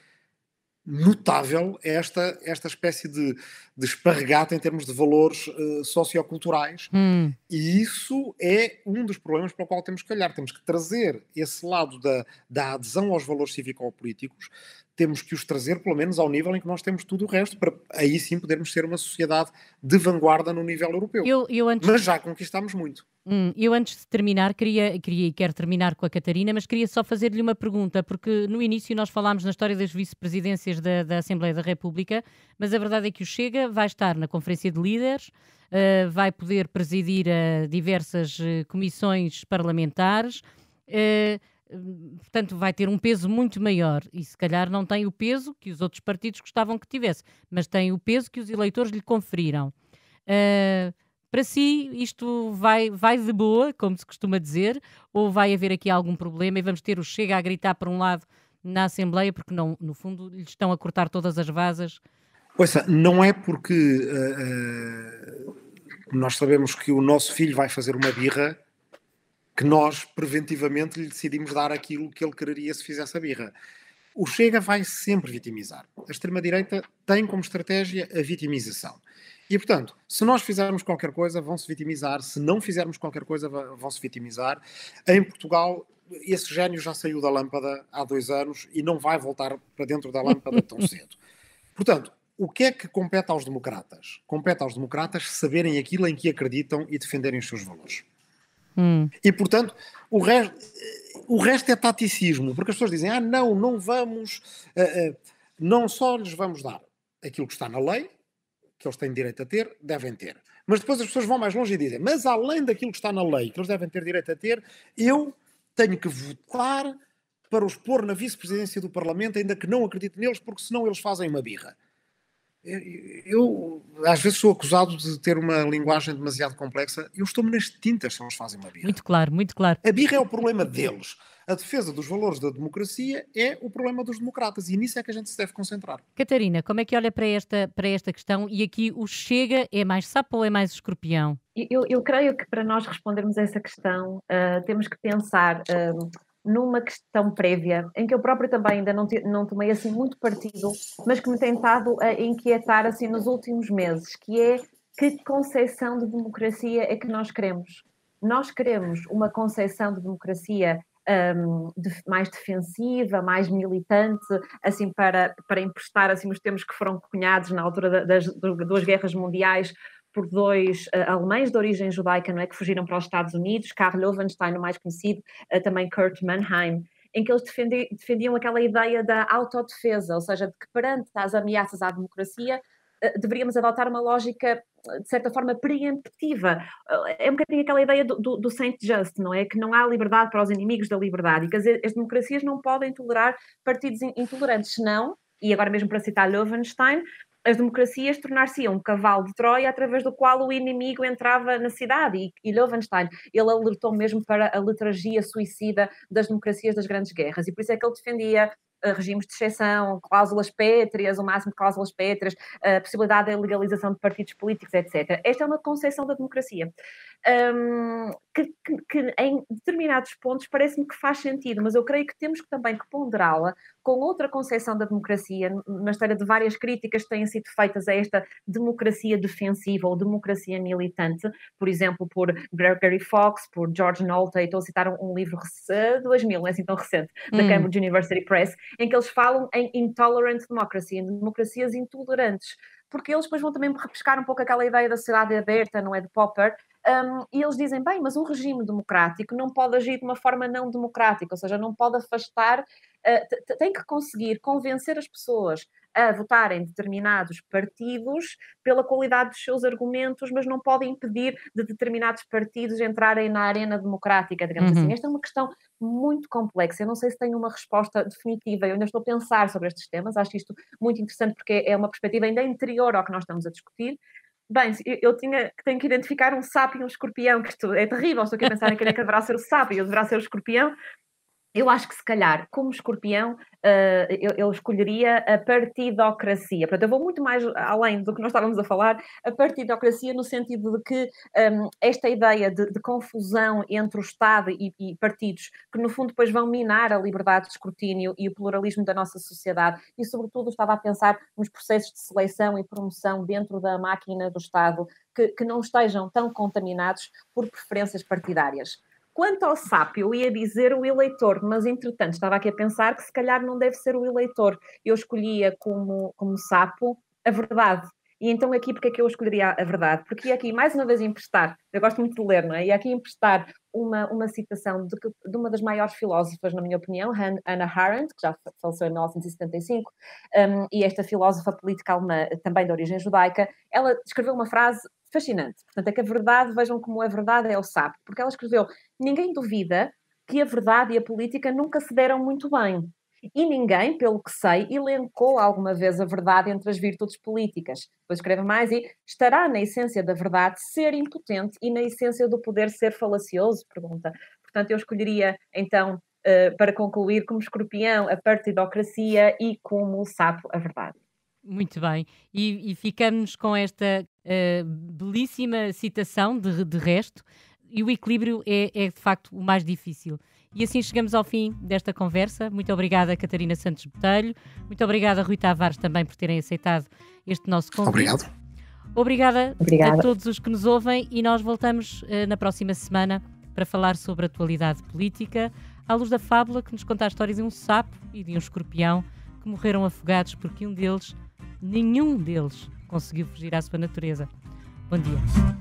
notável esta, esta espécie de de esparregata em termos de valores uh, socioculturais. Hum. E isso é um dos problemas para o qual temos que olhar. Temos que trazer esse lado da, da adesão aos valores cívico-políticos, temos que os trazer, pelo menos, ao nível em que nós temos tudo o resto, para aí sim podermos ser uma sociedade de vanguarda no nível europeu. Eu, eu antes... Mas já conquistámos muito. Hum, eu antes de terminar, queria, queria e quero terminar com a Catarina, mas queria só fazer-lhe uma pergunta, porque no início nós falámos na história das vice-presidências da, da Assembleia da República, mas a verdade é que o Chega vai estar na Conferência de Líderes, uh, vai poder presidir a eh, diversas eh, comissões parlamentares portanto, vai ter um peso muito maior e se calhar não tem o peso que os outros partidos gostavam que tivesse, mas tem o peso que os eleitores lhe conferiram. Uh, para si, isto vai, vai de boa, como se costuma dizer, ou vai haver aqui algum problema e vamos ter o Chega a gritar por um lado na Assembleia, porque não, no fundo lhe estão a cortar todas as vasas Ouça, não é porque uh, nós sabemos que o nosso filho vai fazer uma birra que nós preventivamente lhe decidimos dar aquilo que ele quereria se fizesse a birra. O Chega vai sempre vitimizar. A extrema-direita tem como estratégia a vitimização. E, portanto, se nós fizermos qualquer coisa, vão-se vitimizar. Se não fizermos qualquer coisa, vão-se vitimizar. Em Portugal, esse gênio já saiu da lâmpada há dois anos e não vai voltar para dentro da lâmpada tão cedo. Portanto, o que é que compete aos democratas? Compete aos democratas saberem aquilo em que acreditam e defenderem os seus valores. Hum. E, portanto, o resto, eh, o resto é taticismo, porque as pessoas dizem: ah, não, não vamos, uh, uh, não só lhes vamos dar aquilo que está na lei, que eles têm direito a ter, devem ter. Mas depois as pessoas vão mais longe e dizem: mas além daquilo que está na lei, que eles devem ter direito a ter, eu tenho que votar para os pôr na vice-presidência do Parlamento, ainda que não acredite neles, porque senão eles fazem uma birra eu às vezes sou acusado de ter uma linguagem demasiado complexa. Eu estou-me nas tintas se eles fazem uma birra. Muito claro, muito claro. A birra é o problema deles. A defesa dos valores da democracia é o problema dos democratas e nisso é que a gente se deve concentrar. Catarina, como é que olha para esta, para esta questão? E aqui o chega é mais sapo ou é mais escorpião? Eu, eu creio que para nós respondermos a essa questão uh, temos que pensar. Uh, numa questão prévia, em que eu própria também ainda não, não tomei assim muito partido, mas que me tem estado a inquietar assim nos últimos meses, que é que conceição de democracia é que nós queremos? Nós queremos uma concepção de democracia um, de, mais defensiva, mais militante, assim para, para emprestar assim os termos que foram cunhados na altura das, das duas guerras mundiais por dois uh, alemães de origem judaica, não é, que fugiram para os Estados Unidos, Karl Lovenstein, o mais conhecido, uh, também Kurt Mannheim, em que eles defendi defendiam aquela ideia da autodefesa, ou seja, de que perante as ameaças à democracia uh, deveríamos adotar uma lógica de certa forma preemptiva. É um bocadinho aquela ideia do, do, do, Saint Just, não é? Que não há liberdade para os inimigos da liberdade e que as, as democracias não podem tolerar partidos in, intolerantes, senão e agora mesmo para citar Löwenstein, as democracias tornar-se um cavalo de Troia através do qual o inimigo entrava na cidade. E, Löwenstein, ele alertou mesmo para a letargia suicida das democracias das grandes guerras. E por isso é que ele defendia eh, regimes de exceção, cláusulas pétreas, o máximo de cláusulas pétreas, a eh, possibilidade da legalização de partidos políticos, etc. Esta é uma concepção da democracia um, que, que, que, em determinados pontos parece-me que faz sentido, mas eu creio que temos que também que ponderá-la com outra concepção da democracia, na história de várias críticas que têm sido feitas a esta democracia defensiva ou democracia militante, por exemplo, por Gregory Fox, por George Nolte, estou a citar um, livro de 2000, não é assim tão recente, da hum. Cambridge University Press, em que eles falam em intolerant democracy, em democracias intolerantes, porque eles depois vão também repescar um pouco aquela ideia da cidade aberta, não é? De Popper, um, e eles dizem, bem, mas um regime democrático não pode agir de uma forma não democrática, ou seja, não pode afastar, uh, tem que conseguir convencer as pessoas a votar em determinados partidos pela qualidade dos seus argumentos, mas não podem impedir de determinados partidos entrarem na arena democrática, digamos assim. uhum. assim. Esta é uma questão muito complexa. Eu não sei se tenho uma resposta definitiva. Eu ainda estou a pensar sobre estes temas. Acho isto muito interessante porque é uma perspectiva ainda anterior ao que nós estamos a discutir. Bem, eu tinha, tenho que identificar um sapo e um escorpião, que isto é terrível, estou aqui a pensar em quem é que deverá ser o sapo e eu deverá ser o escorpião, eu acho que se calhar, como escorpião, uh, eu, eu, escolheria a partidocracia. Portanto, eu vou muito mais além do que nós estávamos a falar, a partidocracia no sentido de que um, ehm, esta ideia de, de, confusão entre o Estado e, e, partidos, que no fundo depois vão minar a liberdade de escrutínio e o pluralismo da nossa sociedade, e sobretudo estava a pensar nos processos de seleção e promoção dentro da máquina do Estado, que, que não estejam tão contaminados por preferências partidárias. Quanto ao SAP, eu ia dizer o eleitor, mas entretanto estava aqui a pensar que se calhar não deve ser o eleitor. Eu escolhia como, como sapo a verdade. E então aqui porque é que eu escolheria a verdade? Porque ia aqui mais uma vez emprestar, eu gosto muito de ler, não é? E aqui emprestar uma, uma citação de, de, uma das maiores filósofas, na minha opinião, Hannah Arendt, que já faleceu em 1975, um, e esta filósofa política alemã, também de origem judaica, ela escreveu uma frase fascinante. Portanto, é que a verdade, vejam como a verdade é o sapo, porque ela escreveu: ninguém duvida que a verdade e a política nunca se deram muito bem. E ninguém, pelo que sei, elencou alguma vez a verdade entre as virtudes políticas. Depois escreve mais e estará na essência da verdade ser impotente e na essência do poder ser falacioso? Pergunta. Portanto, eu escolheria então Uh, para concluir, como escorpião, a partidocracia e como sapo, a verdade. Muito bem, e, e ficamos com esta uh, belíssima citação de, de, resto, e o equilíbrio é, é de facto o mais difícil. E assim chegamos ao fim desta conversa. Muito obrigada, Catarina Santos Botelho. Muito obrigada, Rui Tavares, também por terem aceitado este nosso convite. Obrigado. Obrigada, obrigada. a todos os que nos ouvem e nós voltamos uh, na próxima semana para falar sobre a atualidade política, à luz da fábula que nos conta a história de um sapo e de um escorpião que morreram afogados porque um deles Nenhum deles conseguiu fugir à sua natureza. Bom dia.